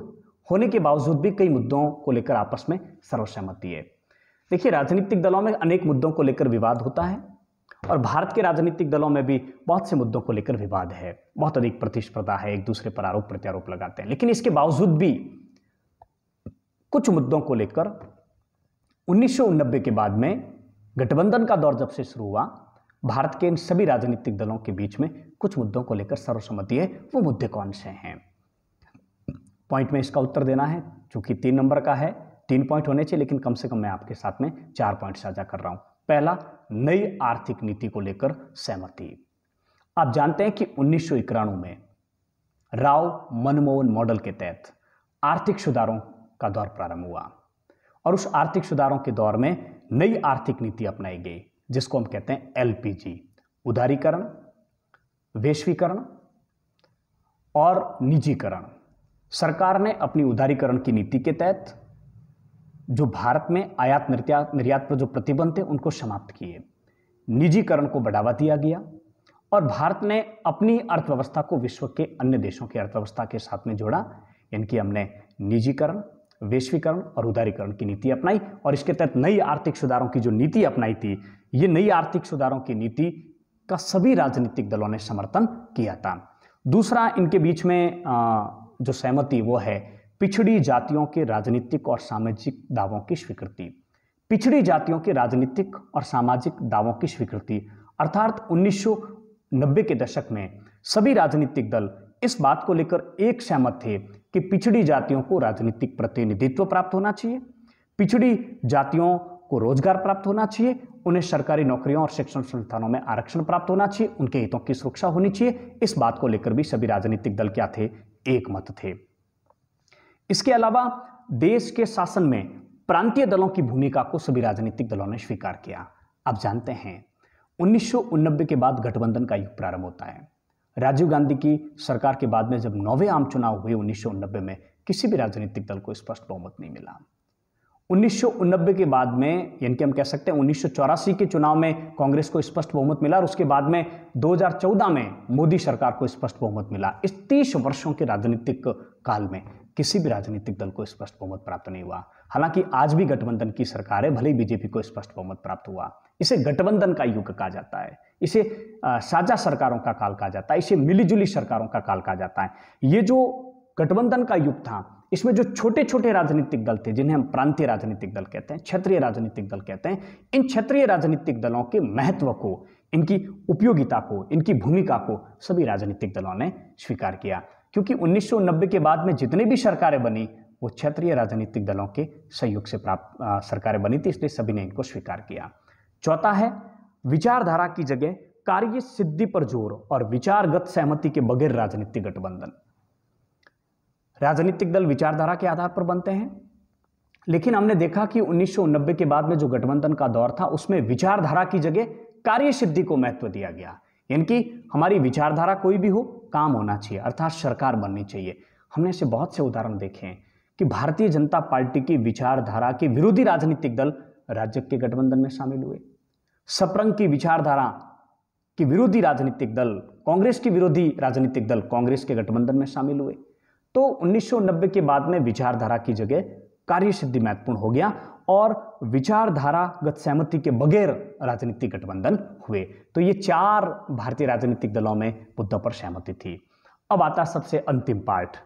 होने के बावजूद भी कई मुद्दों को लेकर आपस में सर्वसहमति है देखिए राजनीतिक दलों में अनेक मुद्दों को लेकर विवाद होता है और भारत के राजनीतिक दलों में भी बहुत से मुद्दों को लेकर विवाद है बहुत अधिक प्रतिस्पर्धा है एक दूसरे पर आरोप प्रत्यारोप लगाते हैं लेकिन इसके बावजूद भी कुछ मुद्दों को लेकर उन्नीस के बाद में गठबंधन का दौर जब से शुरू हुआ भारत के इन सभी राजनीतिक दलों के बीच में कुछ मुद्दों को लेकर सर्वसम्मति है वो मुद्दे कौन से हैं पॉइंट में इसका उत्तर देना है चूंकि तीन नंबर का है तीन पॉइंट होने चाहिए लेकिन कम से कम मैं आपके साथ में चार पॉइंट साझा कर रहा हूं पहला नई आर्थिक नीति को लेकर सहमति आप जानते हैं कि उन्नीस में राव मनमोहन मॉडल के तहत आर्थिक सुधारों का दौर प्रारंभ हुआ और उस आर्थिक सुधारों के दौर में नई आर्थिक नीति अपनाई गई जिसको हम कहते हैं एलपीजी उदारीकरण वैश्वीकरण और निजीकरण सरकार ने अपनी उदारीकरण की नीति के तहत जो भारत में आयात निर्यात निर्यात पर जो प्रतिबंध थे उनको समाप्त किए निजीकरण को बढ़ावा दिया गया और भारत ने अपनी अर्थव्यवस्था को विश्व के अन्य देशों की अर्थव्यवस्था के साथ में जोड़ा यानी कि हमने निजीकरण वैश्वीकरण और उदारीकरण की नीति अपनाई और इसके तहत नई आर्थिक सुधारों की जो नीति अपनाई थी ये नई आर्थिक सुधारों की नीति का सभी राजनीतिक दलों ने समर्थन किया था दूसरा इनके बीच में जो सहमति वो है पिछड़ी जातियों के राजनीतिक और सामाजिक दावों की स्वीकृति पिछड़ी जातियों के राजनीतिक और सामाजिक दावों की स्वीकृति अर्थात 1990 के दशक में सभी राजनीतिक दल इस बात को लेकर एक सहमत थे कि पिछड़ी जातियों को राजनीतिक प्रतिनिधित्व प्राप्त होना चाहिए पिछड़ी जातियों को रोजगार प्राप्त होना चाहिए उन्हें सरकारी नौकरियों और शिक्षण संस्थानों में आरक्षण प्राप्त होना चाहिए उनके हितों की सुरक्षा होनी चाहिए इस बात को लेकर भी सभी राजनीतिक दल क्या थे एक मत थे इसके अलावा देश के शासन में प्रांतीय दलों की भूमिका को सभी राजनीतिक दलों ने स्वीकार किया आप जानते हैं उन्नीस के बाद गठबंधन का युग प्रारंभ होता है राजीव गांधी की सरकार के बाद में जब नौवे आम चुनाव हुए उन्नीस में किसी भी राजनीतिक दल को स्पष्ट बहुमत नहीं मिला उन्नीस के बाद में यानी कि हम कह सकते हैं उन्नीस के चुनाव में कांग्रेस को स्पष्ट बहुमत मिला और उसके बाद में 2014 में मोदी सरकार को स्पष्ट बहुमत मिला इस तीस वर्षों के राजनीतिक काल में किसी भी राजनीतिक दल को स्पष्ट बहुमत प्राप्त नहीं हुआ हालांकि आज भी गठबंधन की सरकार है भले बीजेपी को स्पष्ट बहुमत प्राप्त हुआ इसे गठबंधन का युग कहा जाता है इसे साझा सरकारों का काल कहा जाता है इसे मिलीजुली सरकारों का काल कहा जाता है ये जो गठबंधन का युग था इसमें जो छोटे छोटे राजनीतिक दल थे जिन्हें हम प्रांतीय राजनीतिक दल कहते हैं क्षेत्रीय राजनीतिक दल कहते हैं इन क्षेत्रीय राजनीतिक दलों के महत्व को इनकी उपयोगिता को इनकी भूमिका को सभी राजनीतिक दलों ने स्वीकार किया क्योंकि उन्नीस के बाद में जितने भी सरकारें बनी वो क्षेत्रीय राजनीतिक दलों के सहयोग से प्राप्त सरकारें बनी थी इसलिए सभी ने इनको स्वीकार किया चौथा है विचारधारा की जगह कार्य सिद्धि पर जोर और विचारगत सहमति के बगैर राजनीतिक गठबंधन राजनीतिक दल विचारधारा के आधार पर बनते हैं लेकिन हमने देखा कि उन्नीस के बाद में जो गठबंधन का दौर था उसमें विचारधारा की जगह कार्य सिद्धि को महत्व दिया गया यानी कि हमारी विचारधारा कोई भी हो काम होना चाहिए अर्थात सरकार बननी चाहिए हमने ऐसे बहुत से उदाहरण देखे हैं कि भारतीय जनता पार्टी की विचारधारा के विरोधी राजनीतिक दल राज्य के गठबंधन में शामिल हुए सप्रंग की विचारधारा के विरोधी राजनीतिक दल कांग्रेस के विरोधी राजनीतिक दल कांग्रेस के गठबंधन में शामिल हुए तो 1990 के बाद में विचारधारा की जगह कार्य सिद्धि महत्वपूर्ण हो गया और विचारधारागत सहमति के बगैर राजनीतिक गठबंधन हुए तो ये चार भारतीय राजनीतिक दलों में मुद्दों पर सहमति थी अब आता सबसे अंतिम पार्ट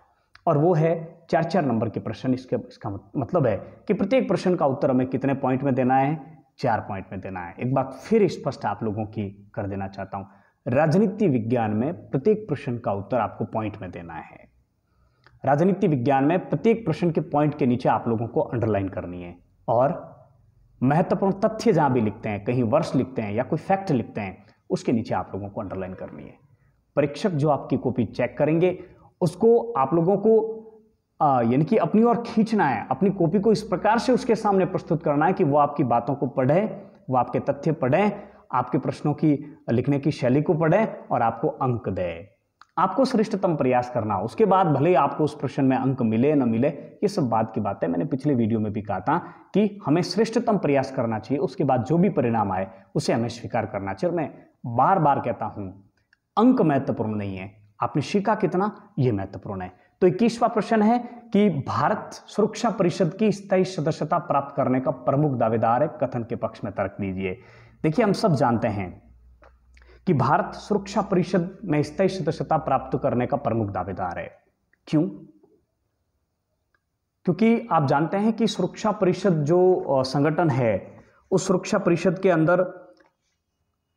और वो है चार चार नंबर के प्रश्न इसके इसका मतलब है कि प्रत्येक प्रश्न का उत्तर हमें कितने पॉइंट में देना है चार पॉइंट में देना है एक बार फिर स्पष्ट आप लोगों की कर देना चाहता हूं राजनीति विज्ञान में प्रत्येक प्रश्न का उत्तर आपको पॉइंट में देना है राजनीति विज्ञान में प्रत्येक प्रश्न के पॉइंट के नीचे आप लोगों को अंडरलाइन करनी है और महत्वपूर्ण तथ्य जहाँ भी लिखते हैं कहीं वर्ष लिखते हैं या कोई फैक्ट लिखते हैं उसके नीचे आप लोगों को अंडरलाइन करनी है परीक्षक जो आपकी कॉपी चेक करेंगे उसको आप लोगों को यानी कि अपनी ओर खींचना है अपनी कॉपी को इस प्रकार से उसके सामने प्रस्तुत करना है कि वो आपकी बातों को पढ़े वो आपके तथ्य पढ़ें आपके प्रश्नों की लिखने की शैली को पढ़ें और आपको अंक दें आपको श्रेष्ठतम प्रयास करना उसके बाद भले ही आपको उस प्रश्न में अंक मिले न मिले ये सब बात की बात है मैंने पिछले वीडियो में भी कहा था कि हमें श्रेष्ठतम प्रयास करना चाहिए उसके बाद जो भी परिणाम आए उसे हमें स्वीकार करना चाहिए और मैं बार बार कहता हूं अंक महत्वपूर्ण नहीं है आपने सीखा कितना यह महत्वपूर्ण है तो इक्कीसवा प्रश्न है कि भारत सुरक्षा परिषद की स्थायी सदस्यता प्राप्त करने का प्रमुख दावेदार है कथन के पक्ष में तर्क दीजिए देखिए हम सब जानते हैं कि भारत सुरक्षा परिषद में स्थायी सदस्यता प्राप्त करने का प्रमुख दावेदार है क्यों क्योंकि आप जानते हैं कि सुरक्षा परिषद जो संगठन है उस सुरक्षा परिषद के अंदर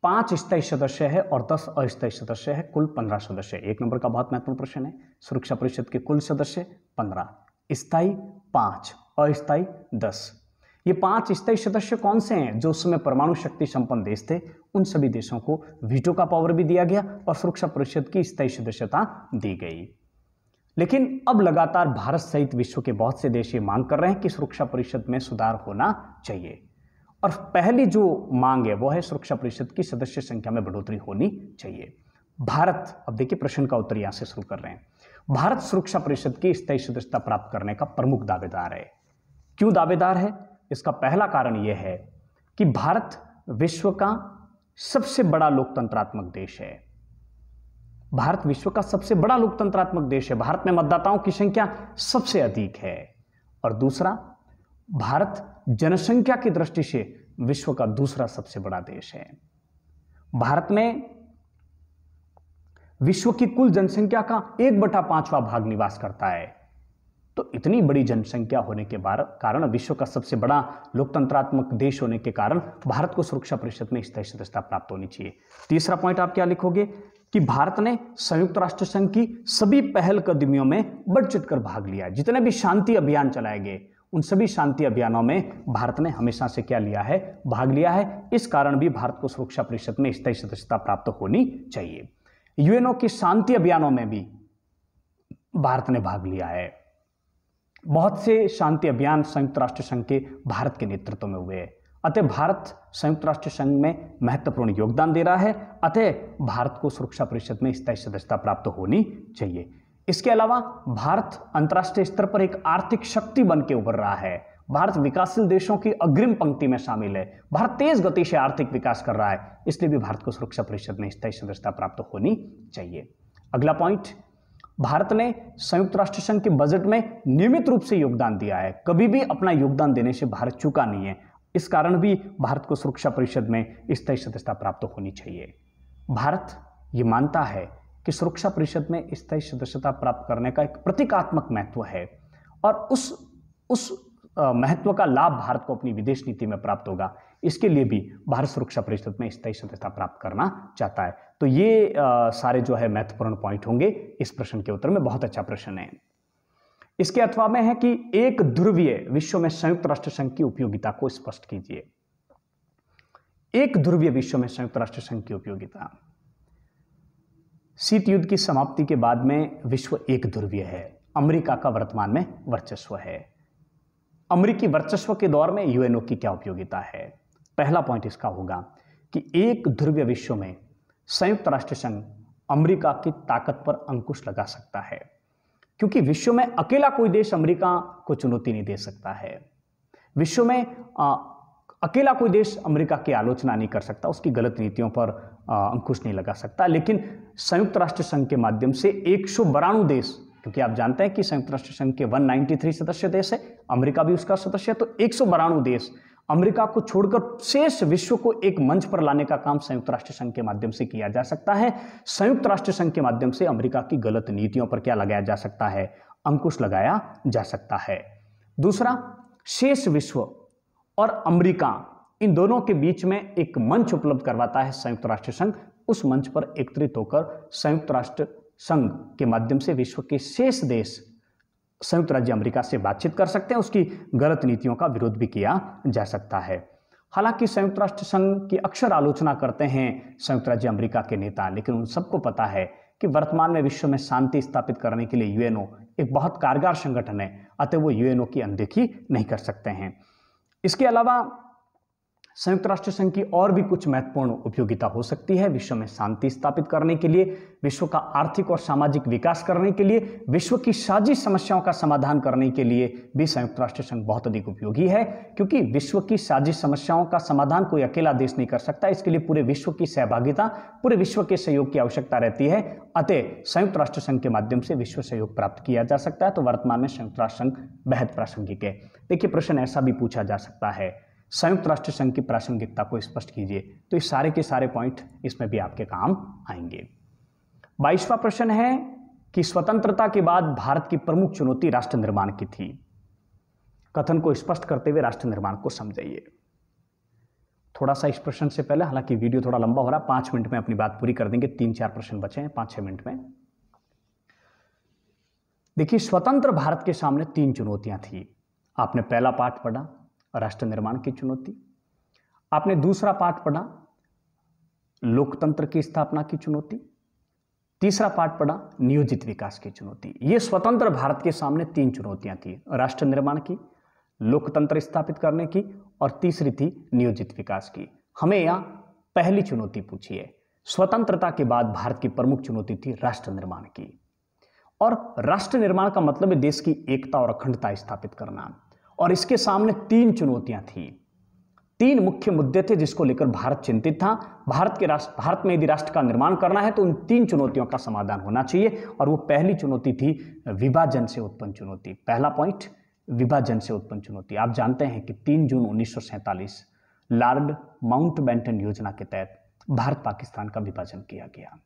पांच स्थायी सदस्य है और दस अस्थायी सदस्य है कुल पंद्रह सदस्य एक नंबर का बहुत महत्वपूर्ण प्रश्न है सुरक्षा परिषद के कुल सदस्य पंद्रह स्थायी पांच अस्थायी दस ये पांच स्थायी सदस्य कौन से हैं जो उस समय परमाणु शक्ति संपन्न देश थे उन सभी देशों को वीटो का पावर भी दिया गया और सुरक्षा परिषद की स्थायी सदस्यता दी गई लेकिन अब लगातार भारत सहित विश्व के बहुत से देश ये मांग कर रहे हैं कि सुरक्षा परिषद में सुधार होना चाहिए और पहली जो मांग है वो है सुरक्षा परिषद की सदस्य संख्या में बढ़ोतरी होनी चाहिए भारत अब देखिए प्रश्न का उत्तर यहां से शुरू कर रहे हैं भारत सुरक्षा परिषद की स्थायी सदस्यता प्राप्त करने का प्रमुख दावेदार है क्यों दावेदार है इसका पहला कारण यह है कि भारत विश्व का सबसे बड़ा लोकतंत्रात्मक देश है भारत विश्व का सबसे बड़ा लोकतंत्रात्मक देश है भारत में मतदाताओं की संख्या सबसे अधिक है और दूसरा भारत जनसंख्या की दृष्टि से विश्व का दूसरा सबसे बड़ा देश है भारत में विश्व की कुल जनसंख्या का एक बटा पांचवा भाग निवास करता है तो इतनी बड़ी जनसंख्या होने के कारण विश्व का सबसे बड़ा लोकतंत्रात्मक देश होने के कारण भारत को सुरक्षा परिषद में स्थायी सदस्यता प्राप्त होनी चाहिए तीसरा पॉइंट आप क्या लिखोगे कि भारत ने संयुक्त राष्ट्र संघ की सभी पहल कदमियों में बढ़ चढ़ कर भाग लिया जितने भी शांति अभियान चलाए गए उन सभी शांति अभियानों में भारत ने हमेशा से क्या लिया है भाग लिया है इस कारण भी भारत को सुरक्षा परिषद में स्थायी सदस्यता प्राप्त होनी चाहिए यूएनओ के शांति अभियानों में भी भारत ने भाग लिया है बहुत से शांति अभियान संयुक्त राष्ट्र संघ के भारत के नेतृत्व में हुए हैं अतः भारत संयुक्त राष्ट्र संघ में महत्वपूर्ण योगदान दे रहा है अतः भारत को सुरक्षा परिषद में स्थायी सदस्यता प्राप्त होनी चाहिए इसके अलावा भारत अंतर्राष्ट्रीय स्तर पर एक आर्थिक शक्ति बन के उभर रहा है भारत विकासशील देशों की अग्रिम पंक्ति में शामिल है भारत तेज गति से आर्थिक विकास कर रहा है इसलिए भी भारत को सुरक्षा परिषद में स्थायी सदस्यता प्राप्त होनी चाहिए अगला पॉइंट भारत ने संयुक्त राष्ट्र संघ के बजट में नियमित रूप से योगदान दिया है कभी भी अपना योगदान देने से भारत चुका नहीं है इस कारण भी भारत को सुरक्षा परिषद में स्थायी सदस्यता प्राप्त होनी चाहिए भारत ये मानता है कि सुरक्षा परिषद में स्थायी सदस्यता प्राप्त करने का एक प्रतीकात्मक महत्व है और उस उस महत्व का लाभ भारत को अपनी विदेश नीति में प्राप्त होगा इसके लिए भी भारत सुरक्षा परिषद में स्थायी सदस्यता प्राप्त करना चाहता है तो ये आ, सारे जो है महत्वपूर्ण पॉइंट होंगे इस प्रश्न के उत्तर में बहुत अच्छा प्रश्न है इसके अथवा में है कि एक ध्रुवीय विश्व में संयुक्त राष्ट्र संघ की उपयोगिता को स्पष्ट कीजिए एक ध्रुवीय विश्व में संयुक्त राष्ट्र संघ की उपयोगिता शीत युद्ध की समाप्ति के बाद में विश्व एक ध्रुवीय है अमेरिका का वर्तमान में वर्चस्व है अमेरिकी वर्चस्व के दौर में यूएनओ की क्या उपयोगिता है पहला पॉइंट इसका होगा कि एक ध्रुवीय विश्व में संयुक्त राष्ट्र संघ अमेरिका की ताकत पर अंकुश लगा सकता है क्योंकि विश्व में अकेला कोई देश अमेरिका को चुनौती नहीं दे सकता है विश्व में आ, अकेला कोई देश अमेरिका की आलोचना नहीं कर सकता उसकी गलत नीतियों पर आ, अंकुश नहीं लगा सकता लेकिन संयुक्त राष्ट्र संघ के माध्यम से एक देश क्योंकि आप जानते हैं कि संयुक्त राष्ट्र संघ के 193 सदस्य देश है अमेरिका भी उसका सदस्य है तो एक देश अमेरिका को छोड़कर शेष विश्व को एक मंच पर लाने का काम संयुक्त राष्ट्र संघ के माध्यम से किया जा सकता है संयुक्त राष्ट्र संघ के माध्यम से अमेरिका की गलत नीतियों पर क्या लगाया जा सकता है अंकुश लगाया जा सकता है दूसरा शेष विश्व और अमेरिका इन दोनों के बीच में एक मंच उपलब्ध करवाता है संयुक्त राष्ट्र संघ उस मंच पर एकत्रित होकर संयुक्त राष्ट्र संघ के माध्यम से विश्व के शेष देश संयुक्त राज्य अमेरिका से बातचीत कर सकते हैं उसकी गलत नीतियों का विरोध भी किया जा सकता है हालांकि संयुक्त राष्ट्र संघ की अक्सर आलोचना करते हैं संयुक्त राज्य अमेरिका के नेता लेकिन उन सबको पता है कि वर्तमान में विश्व में शांति स्थापित करने के लिए यूएनओ एक बहुत कारगर संगठन है अतः वो यूएनओ की अनदेखी नहीं कर सकते हैं इसके अलावा संयुक्त राष्ट्र संघ की और भी कुछ महत्वपूर्ण उपयोगिता हो सकती है विश्व में शांति स्थापित करने के लिए विश्व का आर्थिक और सामाजिक विकास करने के लिए विश्व की साझी समस्याओं का समाधान करने के लिए भी संयुक्त राष्ट्र संघ बहुत अधिक उपयोगी है क्योंकि विश्व की साझी समस्याओं का समाधान कोई अकेला देश नहीं कर सकता इसके लिए पूरे विश्व की सहभागिता पूरे विश्व के सहयोग की आवश्यकता रहती है अतः संयुक्त राष्ट्र संघ के माध्यम से विश्व सहयोग प्राप्त किया जा सकता है तो वर्तमान में संयुक्त राष्ट्र संघ बेहद प्रासंगिक है देखिए प्रश्न ऐसा भी पूछा जा सकता है संयुक्त राष्ट्र संघ की प्रासंगिकता को स्पष्ट कीजिए तो ये सारे के सारे पॉइंट इसमें भी आपके काम आएंगे बाईसवा प्रश्न है कि स्वतंत्रता के बाद भारत की प्रमुख चुनौती राष्ट्र निर्माण की थी कथन को स्पष्ट करते हुए राष्ट्र निर्माण को समझाइए थोड़ा सा इस प्रश्न से पहले हालांकि वीडियो थोड़ा लंबा हो रहा है पांच मिनट में अपनी बात पूरी कर देंगे तीन चार प्रश्न बचे हैं पांच छह मिनट में देखिए स्वतंत्र भारत के सामने तीन चुनौतियां थी आपने पहला पाठ पढ़ा राष्ट्र निर्माण की चुनौती आपने दूसरा पाठ पढ़ा लोकतंत्र की स्थापना की चुनौती तीसरा पाठ पढ़ा नियोजित विकास की चुनौती ये स्वतंत्र भारत के सामने तीन चुनौतियां थी राष्ट्र निर्माण की लोकतंत्र स्थापित करने की और तीसरी थी नियोजित विकास की हमें यहां पहली चुनौती पूछी है स्वतंत्रता के बाद भारत की प्रमुख चुनौती थी राष्ट्र निर्माण की और राष्ट्र निर्माण का मतलब है देश की एकता और अखंडता स्थापित करना और इसके सामने तीन चुनौतियां थी तीन मुख्य मुद्दे थे जिसको लेकर भारत चिंतित था भारत के राष्ट्र भारत में यदि राष्ट्र का निर्माण करना है तो उन तीन चुनौतियों का समाधान होना चाहिए और वो पहली चुनौती थी विभाजन से उत्पन्न चुनौती पहला पॉइंट विभाजन से उत्पन्न चुनौती आप जानते हैं कि तीन जून उन्नीस लॉर्ड माउंट बैंटन योजना के तहत भारत पाकिस्तान का विभाजन किया गया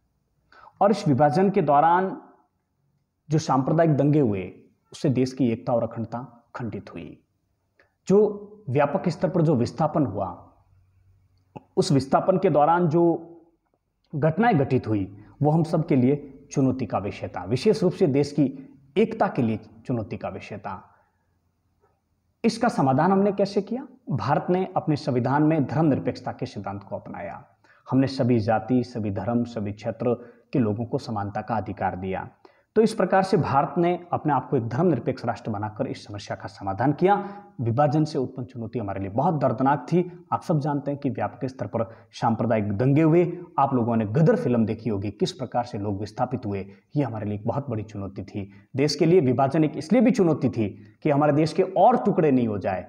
और इस विभाजन के दौरान जो सांप्रदायिक दंगे हुए उससे देश की एकता और अखंडता खंडित हुई जो व्यापक स्तर पर जो विस्थापन हुआ उस विस्थापन के दौरान जो घटनाएं घटित हुई वो हम सब के लिए चुनौती का विषय था विशेष रूप से देश की एकता के लिए चुनौती का विषय था इसका समाधान हमने कैसे किया भारत ने अपने संविधान में धर्मनिरपेक्षता के सिद्धांत को अपनाया हमने सभी जाति सभी धर्म सभी क्षेत्र के लोगों को समानता का अधिकार दिया तो इस प्रकार से भारत ने अपने आप को एक धर्मनिरपेक्ष राष्ट्र बनाकर इस समस्या का समाधान किया विभाजन से उत्पन्न चुनौती हमारे लिए बहुत दर्दनाक थी आप सब जानते हैं कि व्यापक स्तर पर सांप्रदायिक दंगे हुए आप लोगों ने गदर फिल्म देखी होगी किस प्रकार से लोग विस्थापित हुए ये हमारे लिए एक बहुत बड़ी चुनौती थी देश के लिए विभाजन एक इसलिए भी चुनौती थी कि हमारे देश के और टुकड़े नहीं हो जाए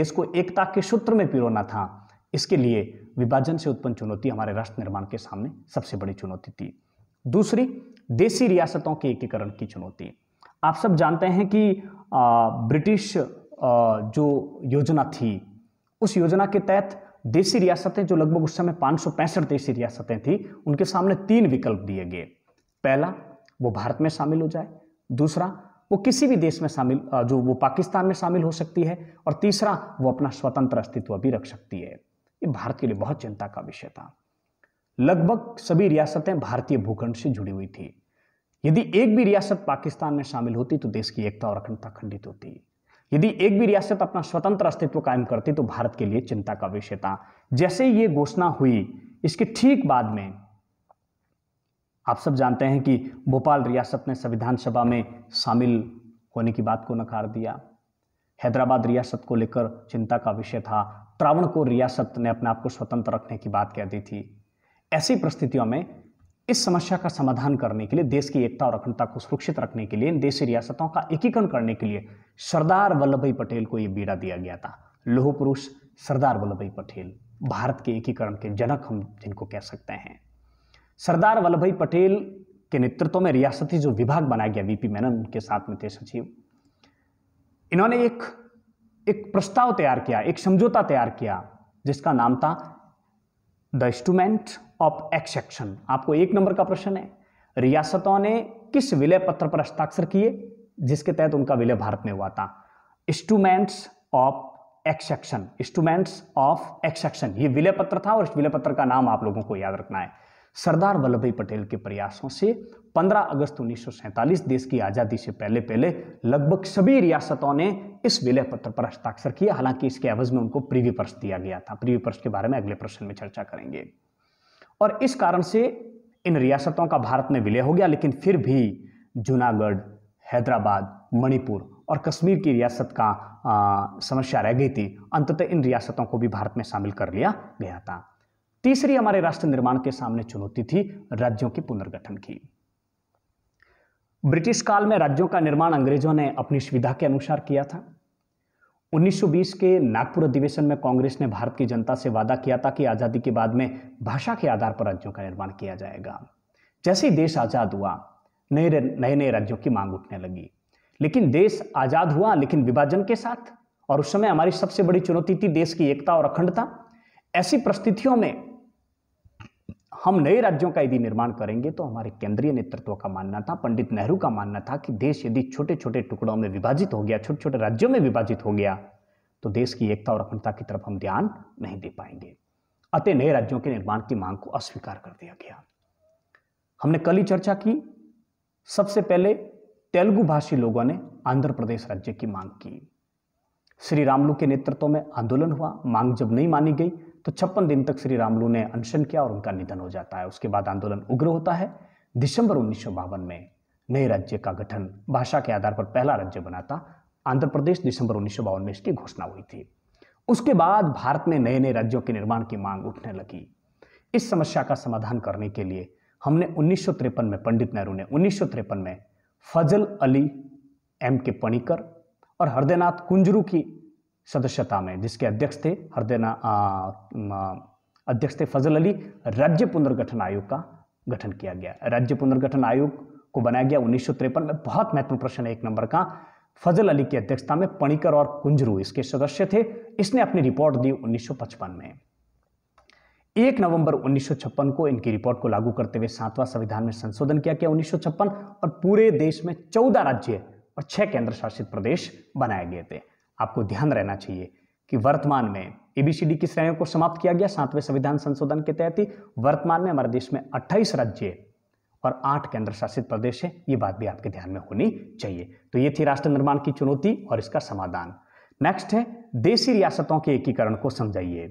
देश को एकता के सूत्र में पिरोना था इसके लिए विभाजन से उत्पन्न चुनौती हमारे राष्ट्र निर्माण के सामने सबसे बड़ी चुनौती थी दूसरी देसी रियासतों के एकीकरण की चुनौती आप सब जानते हैं कि ब्रिटिश जो योजना थी उस योजना के तहत देसी रियासतें जो लगभग उस समय पाँच देसी रियासतें थी उनके सामने तीन विकल्प दिए गए पहला वो भारत में शामिल हो जाए दूसरा वो किसी भी देश में शामिल जो वो पाकिस्तान में शामिल हो सकती है और तीसरा वो अपना स्वतंत्र अस्तित्व भी रख सकती है ये भारत के लिए बहुत चिंता का विषय था लगभग सभी रियासतें भारतीय भूखंड से जुड़ी हुई थी यदि एक भी रियासत पाकिस्तान में शामिल होती तो देश की एकता और अखंडता खंडित होती यदि एक भी रियासत अपना स्वतंत्र अस्तित्व कायम करती तो भारत के लिए चिंता का विषय था जैसे ये घोषणा हुई इसके ठीक बाद में आप सब जानते हैं कि भोपाल रियासत ने संविधान सभा में शामिल होने की बात को नकार दिया हैदराबाद रियासत को लेकर चिंता का विषय था त्रावणकोर रियासत ने अपने आप को स्वतंत्र रखने की बात कह दी थी ऐसी परिस्थितियों में इस समस्या का समाधान करने के लिए देश की एकता और अखंडता को सुरक्षित रखने के लिए इन देशी रियासतों का एकीकरण करने के लिए सरदार वल्लभ भाई पटेल को यह बीड़ा दिया गया था लोह पुरुष सरदार वल्लभ भाई पटेल भारत के एकीकरण के जनक हम जिनको कह सकते हैं सरदार वल्लभ भाई पटेल के नेतृत्व में रियासती जो विभाग बनाया गया वीपी मेनन उनके साथ में थे सचिव इन्होंने एक एक प्रस्ताव तैयार किया एक समझौता तैयार किया जिसका नाम था द इंस्ट्रूमेंट ऑफ एक्सेप्शन आपको एक नंबर का प्रश्न है रियासतों ने किस विलय पत्र पर हस्ताक्षर किए जिसके तहत उनका विलय भारत में हुआ था instruments of exception instruments of exception ये विलय पत्र था और इस विलय पत्र का नाम आप लोगों को याद रखना है सरदार वल्लभ भाई पटेल के प्रयासों से 15 अगस्त 1947 देश की आज़ादी से पहले पहले लगभग सभी रियासतों ने इस विलय पत्र पर हस्ताक्षर किया हालांकि इसके अवज में उनको प्रीवी पर्स दिया गया था प्रीवी पर्स के बारे में अगले प्रश्न में चर्चा करेंगे और इस कारण से इन रियासतों का भारत में विलय हो गया लेकिन फिर भी जूनागढ़ हैदराबाद मणिपुर और कश्मीर की रियासत का आ, समस्या रह गई थी अंततः इन रियासतों को भी भारत में शामिल कर लिया गया था तीसरी हमारे राष्ट्र निर्माण के सामने चुनौती थी राज्यों के पुनर्गठन की ब्रिटिश काल में राज्यों का निर्माण अंग्रेजों ने अपनी सुविधा के अनुसार किया था 1920 के नागपुर अधिवेशन में कांग्रेस ने भारत की जनता से वादा किया था कि आज़ादी के बाद में भाषा के आधार पर राज्यों का निर्माण किया जाएगा जैसे ही देश आज़ाद हुआ नए नए नए राज्यों की मांग उठने लगी लेकिन देश आज़ाद हुआ लेकिन विभाजन के साथ और उस समय हमारी सबसे बड़ी चुनौती थी देश की एकता और अखंडता ऐसी परिस्थितियों में हम नए राज्यों का यदि निर्माण करेंगे तो हमारे केंद्रीय नेतृत्व का मानना था पंडित नेहरू का मानना था कि देश यदि छोटे छोटे टुकड़ों में विभाजित हो गया छोटे छोटे राज्यों में विभाजित हो गया तो देश की एकता और अखंडता की तरफ हम ध्यान नहीं दे पाएंगे अतः नए राज्यों के निर्माण की मांग को अस्वीकार कर दिया गया हमने कल ही चर्चा की सबसे पहले तेलुगु भाषी लोगों ने आंध्र प्रदेश राज्य की मांग की श्री रामलू के नेतृत्व में आंदोलन हुआ मांग जब नहीं मानी गई तो छप्पन दिन तक श्री रामलू ने अनशन किया और उनका निधन हो जाता है उसके बाद आंदोलन उग्र होता है दिसंबर उन्नीस में नए राज्य का गठन भाषा के आधार पर पहला राज्य बना था आंध्र प्रदेश दिसंबर उन्नीस में इसकी घोषणा हुई थी उसके बाद भारत में नए नए राज्यों के निर्माण की मांग उठने लगी इस समस्या का समाधान करने के लिए हमने उन्नीस में पंडित नेहरू ने उन्नीस में फजल अली एम के पणिकर और हृदयनाथ कुंजरू की सदस्यता में जिसके अध्यक्ष थे हरदेना अध्यक्ष थे फजल अली राज्य पुनर्गठन आयोग का गठन किया गया राज्य पुनर्गठन आयोग को बनाया गया उन्नीस में बहुत महत्वपूर्ण प्रश्न है एक नंबर का फजल अली की अध्यक्षता में पणिकर और कुंजरू इसके सदस्य थे इसने अपनी रिपोर्ट दी 1955 में एक नवंबर 1956 को इनकी रिपोर्ट को लागू करते हुए सातवां संविधान में संशोधन किया गया उन्नीस और पूरे देश में चौदह राज्य और छह केंद्र शासित प्रदेश बनाए गए थे आपको ध्यान रहना चाहिए कि वर्तमान में एबीसीडी की श्रेणियों को समाप्त किया गया सातवें संविधान संशोधन के तहत ही वर्तमान में हमारे देश में 28 राज्य और आठ केंद्र शासित प्रदेश है ये बात भी आपके ध्यान में होनी चाहिए तो ये थी राष्ट्र निर्माण की चुनौती और इसका समाधान नेक्स्ट है देशी रियासतों के एकीकरण को समझाइए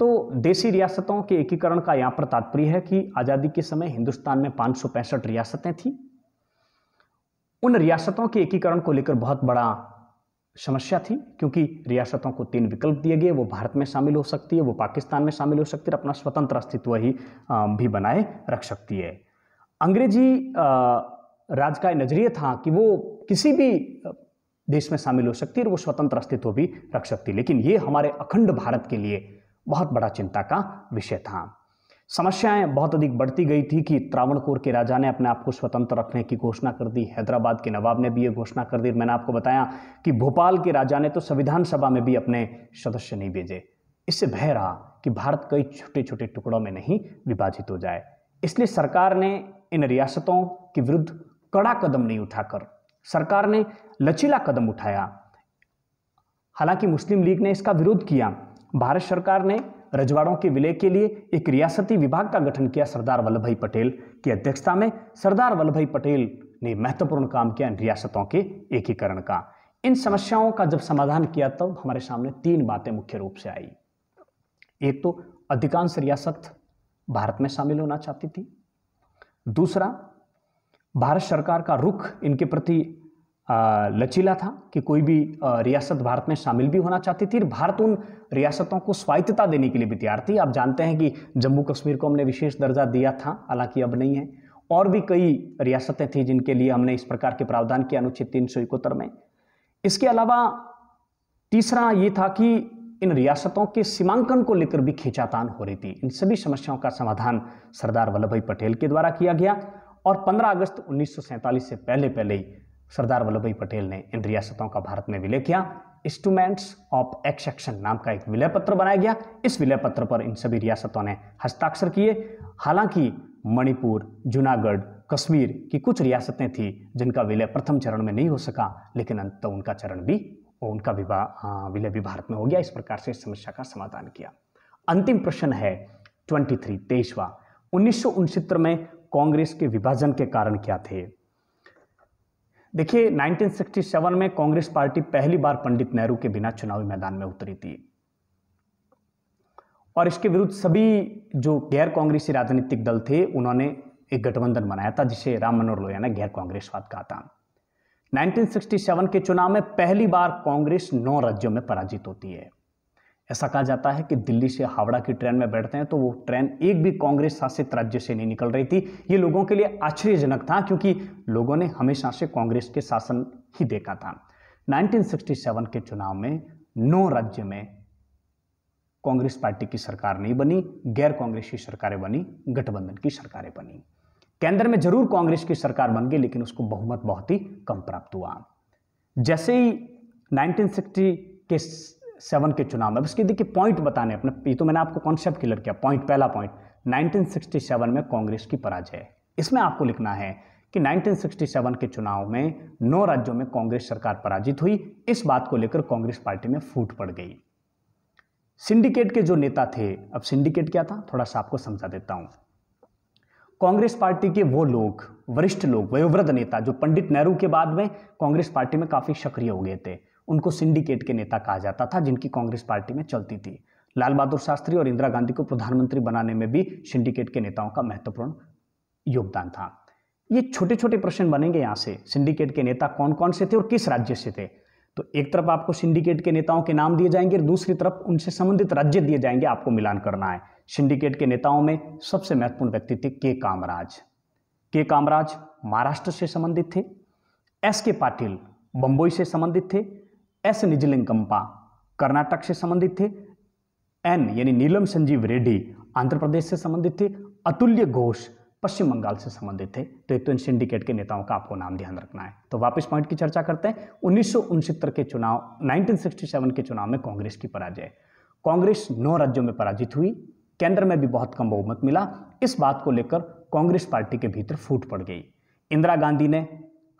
तो देशी रियासतों के एकीकरण का यहां पर तात्पर्य है कि आज़ादी के समय हिंदुस्तान में पांच रियासतें थी उन रियासतों के एकीकरण को लेकर बहुत बड़ा समस्या थी क्योंकि रियासतों को तीन विकल्प दिए गए वो भारत में शामिल हो सकती है वो पाकिस्तान में शामिल हो सकती है अपना स्वतंत्र अस्तित्व ही भी बनाए रख सकती है अंग्रेजी राज का नज़रिए था कि वो किसी भी देश में शामिल हो सकती है और वो स्वतंत्र अस्तित्व भी रख सकती है लेकिन ये हमारे अखंड भारत के लिए बहुत बड़ा चिंता का विषय था समस्याएं बहुत अधिक बढ़ती गई थी कि त्रावणकोर के राजा ने अपने आप को स्वतंत्र रखने की घोषणा कर दी हैदराबाद के नवाब ने भी ये घोषणा कर दी मैंने आपको बताया कि भोपाल के राजा ने तो संविधान सभा में भी अपने सदस्य नहीं भेजे इससे भय रहा कि भारत कई छोटे छोटे टुकड़ों में नहीं विभाजित हो जाए इसलिए सरकार ने इन रियासतों के विरुद्ध कड़ा कदम नहीं उठाकर सरकार ने लचीला कदम उठाया हालांकि मुस्लिम लीग ने इसका विरोध किया भारत सरकार ने रजवाड़ों के विलय के लिए एक रियासती विभाग का गठन किया सरदार वल्लभ भाई पटेल की अध्यक्षता में सरदार वल्लभ भाई पटेल ने महत्वपूर्ण काम किया रियासतों के एकीकरण का इन समस्याओं का जब समाधान किया तब तो हमारे सामने तीन बातें मुख्य रूप से आई एक तो अधिकांश रियासत भारत में शामिल होना चाहती थी दूसरा भारत सरकार का रुख इनके प्रति लचीला था कि कोई भी रियासत भारत में शामिल भी होना चाहती थी भारत उन रियासतों को स्वायत्तता देने के लिए भी तैयार थी आप जानते हैं कि जम्मू कश्मीर को हमने विशेष दर्जा दिया था हालांकि अब नहीं है और भी कई रियासतें थी जिनके लिए हमने इस प्रकार के प्रावधान किया अनुच्छेद तीन सौ इकहत्तर में इसके अलावा तीसरा ये था कि इन रियासतों के सीमांकन को लेकर भी खींचातान हो रही थी इन सभी समस्याओं का समाधान सरदार वल्लभ भाई पटेल के द्वारा किया गया और 15 अगस्त उन्नीस से पहले पहले ही सरदार वल्लभ भाई पटेल ने इन रियासतों का भारत में विलय किया इंस्ट्रूमेंट्स ऑफ एक्सेक्शन नाम का एक विलय पत्र बनाया गया इस विलय पत्र पर इन सभी रियासतों ने हस्ताक्षर किए हालांकि मणिपुर जूनागढ़ कश्मीर की कुछ रियासतें थीं जिनका विलय प्रथम चरण में नहीं हो सका लेकिन अंत तो उनका चरण भी उनका विवाह हाँ, विलय भी भारत में हो गया इस प्रकार से इस समस्या का समाधान किया अंतिम प्रश्न है ट्वेंटी थ्री तेईसवा उन्नीस में कांग्रेस के विभाजन के कारण क्या थे देखिए 1967 में कांग्रेस पार्टी पहली बार पंडित नेहरू के बिना चुनावी मैदान में उतरी थी और इसके विरुद्ध सभी जो गैर कांग्रेसी राजनीतिक दल थे उन्होंने एक गठबंधन बनाया था जिसे राम मनोहर लोहिया ने गैर कांग्रेसवाद कहा था 1967 के चुनाव में पहली बार कांग्रेस नौ राज्यों में पराजित होती है ऐसा कहा जाता है कि दिल्ली से हावड़ा की ट्रेन में बैठते हैं तो वो ट्रेन एक भी कांग्रेस शासित राज्य से नहीं निकल रही थी ये लोगों के लिए आश्चर्यजनक था क्योंकि लोगों ने हमेशा से कांग्रेस के शासन ही देखा था 1967 के चुनाव में नौ राज्य में कांग्रेस पार्टी की सरकार नहीं बनी गैर कांग्रेसी सरकारें बनी गठबंधन की सरकारें बनी केंद्र में जरूर कांग्रेस की सरकार बन गई लेकिन उसको बहुमत बहुत ही कम प्राप्त हुआ जैसे ही नाइनटीन के सेवन के चुनाव में अब इसके देखिए पॉइंट बताने अपने ये तो मैंने आपको कॉन्सेप्ट क्लियर किया पॉइंट पहला पॉइंट 1967 में कांग्रेस की पराजय इसमें आपको लिखना है कि 1967 के चुनाव में नौ राज्यों में कांग्रेस सरकार पराजित हुई इस बात को लेकर कांग्रेस पार्टी में फूट पड़ गई सिंडिकेट के जो नेता थे अब सिंडिकेट क्या था थोड़ा सा आपको समझा देता हूं कांग्रेस पार्टी के वो लोग वरिष्ठ लोग वयोवृद्ध नेता जो पंडित नेहरू के बाद में कांग्रेस पार्टी में काफ़ी सक्रिय हो गए थे उनको सिंडिकेट के नेता कहा जाता था जिनकी कांग्रेस पार्टी में चलती थी लाल बहादुर शास्त्री और इंदिरा गांधी को प्रधानमंत्री बनाने में भी सिंडिकेट के नेताओं का महत्वपूर्ण योगदान था ये छोटे छोटे प्रश्न बनेंगे यहाँ से सिंडिकेट के नेता कौन कौन से थे और किस राज्य से थे तो एक तरफ आपको सिंडिकेट के नेताओं के नाम दिए जाएंगे और दूसरी तरफ उनसे संबंधित राज्य दिए जाएंगे आपको मिलान करना है सिंडिकेट के नेताओं में सबसे महत्वपूर्ण व्यक्ति थे के कामराज के कामराज महाराष्ट्र से संबंधित थे एस के पाटिल बम्बई से संबंधित थे एस निजलिंगकम्पा कर्नाटक से संबंधित थे एन यानी नीलम संजीव रेड्डी आंध्र प्रदेश से संबंधित थे अतुल्य घोष पश्चिम बंगाल से संबंधित थे तो एक तो इन सिंडिकेट के नेताओं का आपको नाम ध्यान रखना है तो वापस पॉइंट की चर्चा करते हैं उन्नीस के चुनाव 1967 के चुनाव में कांग्रेस की पराजय कांग्रेस नौ राज्यों में पराजित हुई केंद्र में भी बहुत कम बहुमत मिला इस बात को लेकर कांग्रेस पार्टी के भीतर फूट पड़ गई इंदिरा गांधी ने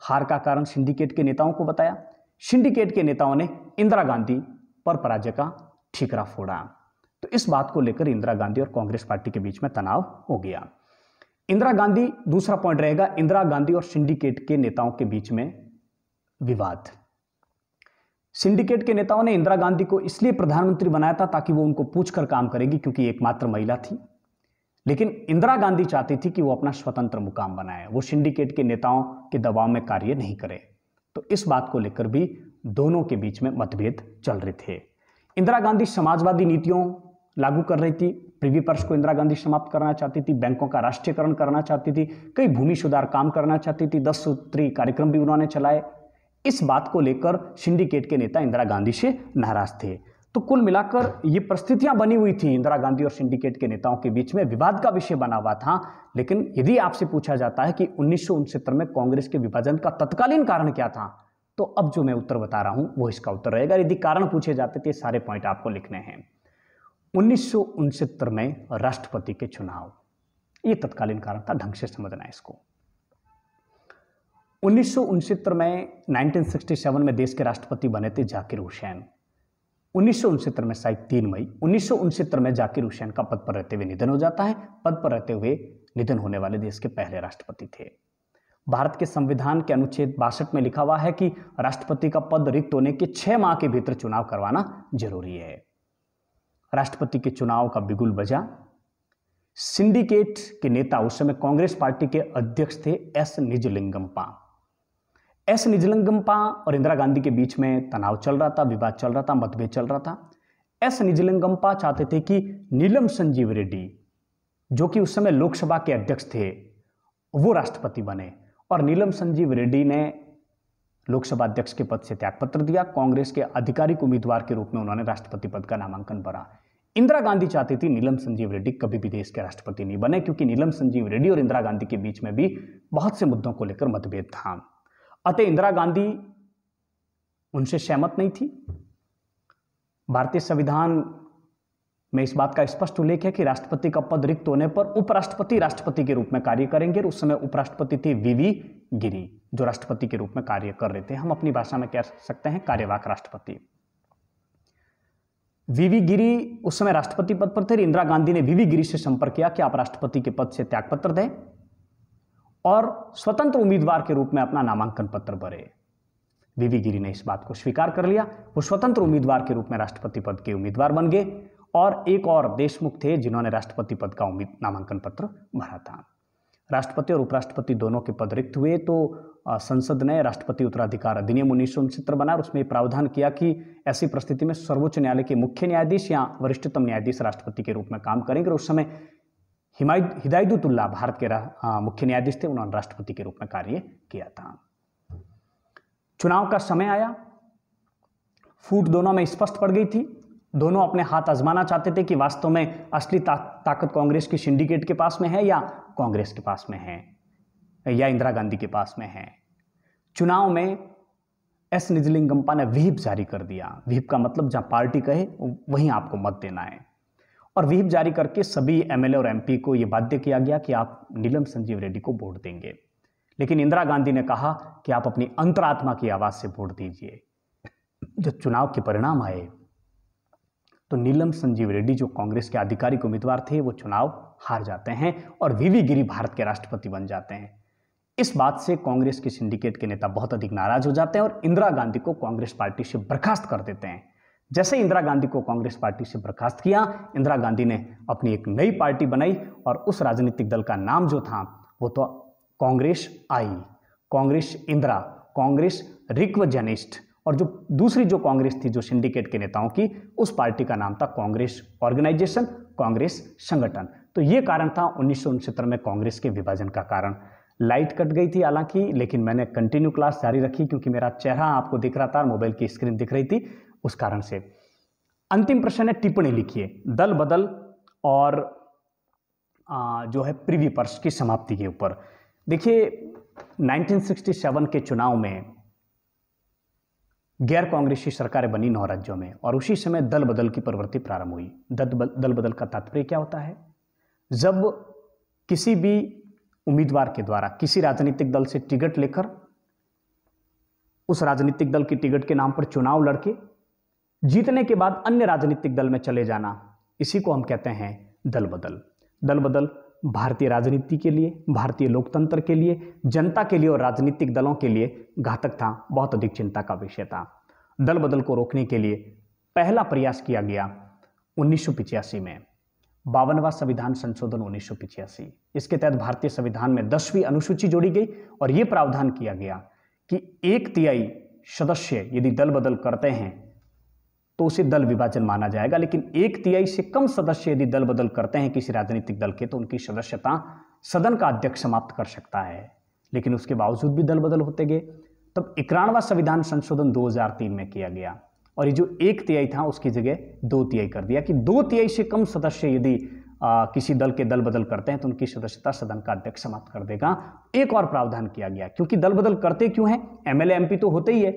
हार का कारण सिंडिकेट के नेताओं को बताया सिंडिकेट के नेताओं ने इंदिरा गांधी पर पराजय का ठीकरा फोड़ा तो इस बात को लेकर इंदिरा गांधी और कांग्रेस पार्टी के बीच में तनाव हो गया इंदिरा गांधी दूसरा पॉइंट रहेगा इंदिरा गांधी और सिंडिकेट के नेताओं के बीच में विवाद सिंडिकेट के नेताओं ने इंदिरा गांधी को इसलिए प्रधानमंत्री बनाया था ताकि वो उनको पूछकर काम करेगी क्योंकि एकमात्र महिला थी लेकिन इंदिरा गांधी चाहती थी कि वो अपना स्वतंत्र मुकाम बनाए वो सिंडिकेट के नेताओं के दबाव में कार्य नहीं करे तो इस बात को लेकर भी दोनों के बीच में मतभेद चल रहे थे इंदिरा गांधी समाजवादी नीतियों लागू कर रही थी प्रीवी पर्स को इंदिरा गांधी समाप्त करना चाहती थी बैंकों का राष्ट्रीयकरण करना चाहती थी कई भूमि सुधार काम करना चाहती थी दस सूत्री कार्यक्रम भी उन्होंने चलाए इस बात को लेकर सिंडिकेट के नेता इंदिरा गांधी से नाराज थे तो कुल मिलाकर ये परिस्थितियां बनी हुई थी इंदिरा गांधी और सिंडिकेट के नेताओं के बीच में विवाद का विषय बना हुआ था लेकिन यदि आपसे पूछा जाता है कि उन्नीस में कांग्रेस के विभाजन का तत्कालीन कारण क्या था तो अब जो मैं उत्तर बता रहा हूं वो इसका उत्तर रहेगा यदि कारण पूछे जाते थे तो सारे पॉइंट आपको लिखने हैं उन्नीस में राष्ट्रपति के चुनाव ये तत्कालीन कारण था ढंग से समझना इसको उन्नीस में 1967 में देश के राष्ट्रपति बने थे जाकिर हुसैन उन्नीस में शायद तीन मई उन्नीस में जाकिर हुसैन का पद पर रहते हुए निधन हो जाता है पद पर रहते हुए निधन होने वाले देश के पहले राष्ट्रपति थे भारत के संविधान के अनुच्छेद बासठ में लिखा हुआ है कि राष्ट्रपति का पद रिक्त होने के छह माह के भीतर चुनाव करवाना जरूरी है राष्ट्रपति के चुनाव का बिगुल बजा सिंडिकेट के नेता उस समय कांग्रेस पार्टी के अध्यक्ष थे एस निजलिंगम्पा एस निजलिंगम्पा और इंदिरा गांधी के बीच में तनाव चल रहा था विवाद चल रहा था मतभेद चल रहा था एस निजलिंगम्पा चाहते थे कि नीलम संजीव रेड्डी जो कि उस समय लोकसभा के अध्यक्ष थे वो राष्ट्रपति बने और नीलम संजीव रेड्डी ने लोकसभा अध्यक्ष के पद से त्यागपत्र दिया कांग्रेस के आधिकारिक उम्मीदवार के रूप में उन्होंने राष्ट्रपति पद का नामांकन भरा इंदिरा गांधी चाहती थी नीलम संजीव रेड्डी कभी भी देश के राष्ट्रपति नहीं बने क्योंकि नीलम संजीव रेड्डी और इंदिरा गांधी के बीच में भी बहुत से मुद्दों को लेकर मतभेद था अतः इंदिरा गांधी उनसे सहमत नहीं थी भारतीय संविधान में इस बात का स्पष्ट उल्लेख है कि राष्ट्रपति का पद रिक्त होने पर उपराष्ट्रपति राष्ट्रपति के रूप में कार्य करेंगे उस समय उपराष्ट्रपति थे वीवी गिरी जो राष्ट्रपति के रूप में कार्य कर रहे थे हम अपनी भाषा में कह सकते हैं कार्यवाहक राष्ट्रपति वीवी गिरी उस समय राष्ट्रपति पद पर थे इंदिरा गांधी ने वीवी गिरी से संपर्क किया कि आप राष्ट्रपति के पद से त्यागपत्र दें और स्वतंत्र उम्मीदवार के रूप में अपना नामांकन पत्र भरे वीवी गिरी ने इस बात को स्वीकार कर लिया वो स्वतंत्र उम्मीदवार के रूप में राष्ट्रपति पद के उम्मीदवार बन गए और एक और देशमुख थे जिन्होंने राष्ट्रपति पद का उम्मीद नामांकन पत्र भरा था राष्ट्रपति और उपराष्ट्रपति दोनों के पद रिक्त हुए तो संसद ने राष्ट्रपति उत्तराधिकार अधिनियम उन्नीस सौ बना और उसमें प्रावधान किया कि ऐसी परिस्थिति में सर्वोच्च न्यायालय के मुख्य न्यायाधीश या वरिष्ठतम न्यायाधीश राष्ट्रपति के रूप में काम करेंगे उस समय हिमायत हिदायतुल्ला भारत के मुख्य न्यायाधीश थे उन्होंने राष्ट्रपति के रूप में कार्य किया था चुनाव का समय आया फूट दोनों में स्पष्ट पड़ गई थी दोनों अपने हाथ आजमाना चाहते थे कि वास्तव में असली ता, ताकत कांग्रेस की सिंडिकेट के पास में है या कांग्रेस के पास में है या इंदिरा गांधी के पास में है चुनाव में एस निजलिंगम्पा ने व्हीप जारी कर दिया व्हीप का मतलब जहां पार्टी कहे वहीं आपको मत देना है और व्हीप जारी करके सभी एमएलए और एमपी को ये बाध्य किया गया कि आप नीलम संजीव रेड्डी को वोट देंगे लेकिन इंदिरा गांधी ने कहा कि आप अपनी अंतरात्मा की आवाज़ से वोट दीजिए जब चुनाव के परिणाम आए तो नीलम संजीव रेड्डी जो कांग्रेस के आधिकारिक उम्मीदवार थे वो चुनाव हार जाते हैं और वीवी गिरी भारत के राष्ट्रपति बन जाते हैं इस बात से कांग्रेस के सिंडिकेट के नेता बहुत अधिक नाराज हो जाते हैं और इंदिरा गांधी को कांग्रेस पार्टी से बर्खास्त कर देते हैं जैसे इंदिरा गांधी को कांग्रेस पार्टी से बर्खास्त किया इंदिरा गांधी ने अपनी एक नई पार्टी बनाई और उस राजनीतिक दल का नाम जो था वो तो कांग्रेस आई कांग्रेस इंदिरा कांग्रेस रिक्व और जो दूसरी जो कांग्रेस थी जो सिंडिकेट के नेताओं की उस पार्टी का नाम था कांग्रेस ऑर्गेनाइजेशन कांग्रेस संगठन तो ये कारण था उन्नीस में कांग्रेस के विभाजन का कारण लाइट कट गई थी हालांकि लेकिन मैंने कंटिन्यू क्लास जारी रखी क्योंकि मेरा चेहरा आपको दिख रहा था मोबाइल की स्क्रीन दिख रही थी उस कारण से अंतिम प्रश्न है टिप्पणी लिखिए दल बदल और आ, जो है प्रीवी पर्स की समाप्ति के ऊपर देखिए 1967 के चुनाव में गैर कांग्रेसी सरकारें बनी नौ राज्यों में और उसी समय दल बदल की प्रवृत्ति प्रारंभ हुई दल दल बदल का तात्पर्य क्या होता है जब किसी भी उम्मीदवार के द्वारा किसी राजनीतिक दल से टिकट लेकर उस राजनीतिक दल की टिकट के नाम पर चुनाव लड़के जीतने के बाद अन्य राजनीतिक दल में चले जाना इसी को हम कहते हैं दल बदल दल बदल भारतीय राजनीति के लिए भारतीय लोकतंत्र के लिए जनता के लिए और राजनीतिक दलों के लिए घातक था बहुत अधिक चिंता का विषय था दल बदल को रोकने के लिए पहला प्रयास किया गया उन्नीस में बावनवा संविधान संशोधन उन्नीस इसके तहत भारतीय संविधान में दसवीं अनुसूची जोड़ी गई और ये प्रावधान किया गया कि एक तिहाई सदस्य यदि दल बदल करते हैं तो उसे दल विभाजन माना जाएगा लेकिन एक तिहाई से कम सदस्य यदि दल बदल करते हैं किसी राजनीतिक दल के तो उनकी सदस्यता सदन का अध्यक्ष समाप्त कर सकता है लेकिन उसके बावजूद भी दल बदल होते गए तब इकरानवा संविधान संशोधन 2003 में किया गया और ये जो एक तिहाई था उसकी जगह दो तिहाई कर दिया कि दो तिहाई से कम सदस्य यदि आ, किसी दल के दल बदल करते हैं तो उनकी सदस्यता सदन का अध्यक्ष समाप्त कर देगा एक और प्रावधान किया गया क्योंकि दल बदल करते क्यों हैं एमएलए एमपी तो होते ही है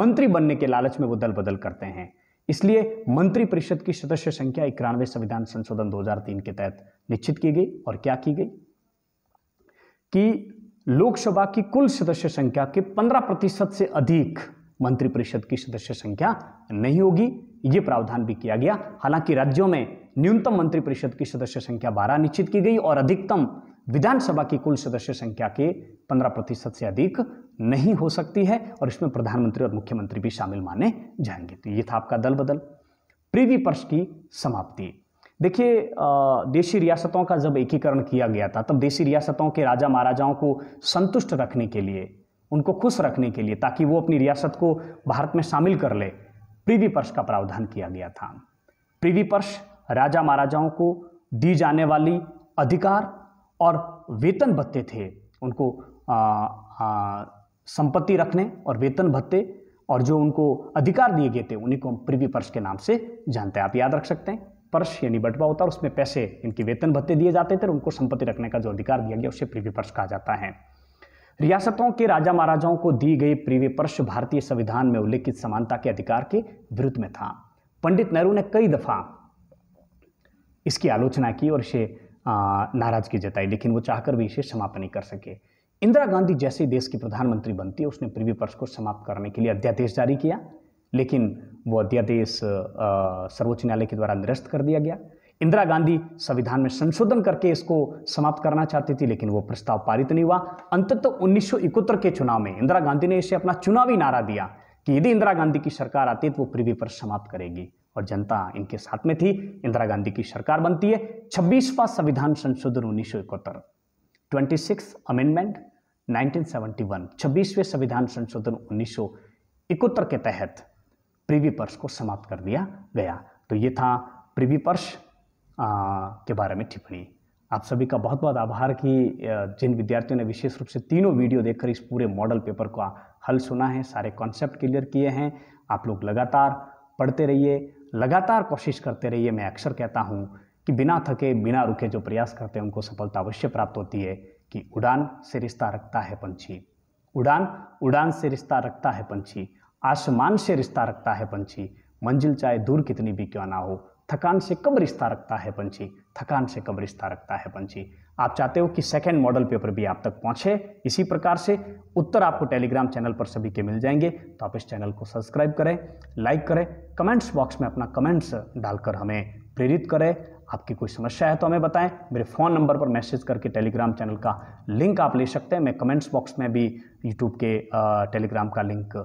मंत्री बनने के लालच में वो दल बदल करते हैं इसलिए मंत्रिपरिषद की सदस्य संख्या इक्यानवे संविधान संशोधन 2003 के तहत निश्चित की गई और क्या की गई कि लोकसभा की कुल सदस्य संख्या के 15 प्रतिशत से अधिक मंत्रिपरिषद की सदस्य संख्या नहीं होगी ये प्रावधान भी किया गया हालांकि राज्यों में न्यूनतम मंत्रिपरिषद की सदस्य संख्या बारह निश्चित की गई और अधिकतम विधानसभा की कुल सदस्य संख्या के पंद्रह प्रतिशत से अधिक नहीं हो सकती है और इसमें प्रधानमंत्री और मुख्यमंत्री भी शामिल माने जाएंगे तो ये था आपका दल बदल प्रीवी पर्ष की समाप्ति देखिए देशी रियासतों का जब एकीकरण किया गया था तब देशी रियासतों के राजा महाराजाओं को संतुष्ट रखने के लिए उनको खुश रखने के लिए ताकि वो अपनी रियासत को भारत में शामिल कर ले प्रीवी पर्ष का प्रावधान किया गया था प्रीवी पर्ष राजा महाराजाओं को दी जाने वाली अधिकार और वेतन भत्ते थे उनको आ, आ, संपत्ति रखने और वेतन भत्ते और जो उनको अधिकार दिए गए थे उन्हीं को हम प्रीवी पर्स के नाम से जानते हैं आप याद रख सकते हैं पर्स यानी बटवा होता है उसमें पैसे इनके वेतन भत्ते दिए जाते थे और उनको संपत्ति रखने का जो अधिकार दिया गया उसे प्रीवी पर्स कहा जाता है रियासतों के राजा महाराजाओं को दी गई प्रीवी पर्स भारतीय संविधान में उल्लेखित समानता के अधिकार के विरुद्ध में था पंडित नेहरू ने कई दफ़ा इसकी आलोचना की और इसे नाराजगी जताई लेकिन वो चाहकर भी इसे समाप्त नहीं कर सके इंदिरा गांधी जैसे देश की प्रधानमंत्री बनती है उसने प्रीवी पर्स को समाप्त करने के लिए अध्यादेश जारी किया लेकिन वो अध्यादेश सर्वोच्च न्यायालय के द्वारा निरस्त कर दिया गया इंदिरा गांधी संविधान में संशोधन करके इसको समाप्त करना चाहती थी लेकिन वो प्रस्ताव पारित नहीं हुआ अंततः तो उन्नीस के चुनाव में इंदिरा गांधी ने इसे अपना चुनावी नारा दिया कि यदि इंदिरा गांधी की सरकार आती है तो वो प्रीवी पर समाप्त करेगी और जनता इनके साथ में थी इंदिरा गांधी की सरकार बनती है छब्बीसवा संविधान संशोधन उन्नीस सौ इकहत्तर ट्वेंटी सिक्स अमेंडमेंट 1971 26वें संविधान संशोधन उन्नीस इकहत्तर के तहत प्रीवी पर्स को समाप्त कर दिया गया तो ये था प्रीवी पर्स के बारे में टिप्पणी आप सभी का बहुत बहुत आभार कि जिन विद्यार्थियों ने विशेष रूप से तीनों वीडियो देखकर इस पूरे मॉडल पेपर का हल सुना है सारे कॉन्सेप्ट क्लियर किए हैं आप लोग लगातार पढ़ते रहिए लगातार कोशिश करते रहिए मैं अक्सर कहता हूँ कि बिना थके बिना रुके जो प्रयास करते हैं उनको सफलता अवश्य प्राप्त होती है कि उड़ान से रिश्ता रखता है पंछी उड़ान उड़ान से रिश्ता रखता है पंछी आसमान से रिश्ता रखता है पंछी मंजिल चाहे दूर कितनी भी क्यों ना हो थकान से कब रिश्ता रखता है पंछी थकान से कब रिश्ता रखता है पंछी आप चाहते हो कि सेकेंड मॉडल पेपर भी आप तक पहुंचे इसी प्रकार से उत्तर आपको टेलीग्राम चैनल पर सभी के मिल जाएंगे तो आप इस चैनल को सब्सक्राइब करें लाइक करें कमेंट्स बॉक्स में अपना कमेंट्स डालकर हमें प्रेरित करें आपकी कोई समस्या है तो हमें बताएं मेरे फ़ोन नंबर पर मैसेज करके टेलीग्राम चैनल का लिंक आप ले सकते हैं मैं कमेंट्स बॉक्स में भी यूट्यूब के टेलीग्राम का लिंक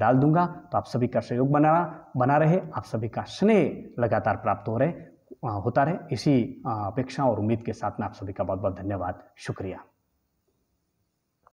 डाल दूंगा तो आप सभी का सहयोग बना बना रहे आप सभी का स्नेह लगातार प्राप्त हो रहे होता रहे इसी अपेक्षा और उम्मीद के साथ में आप सभी का बहुत बहुत धन्यवाद शुक्रिया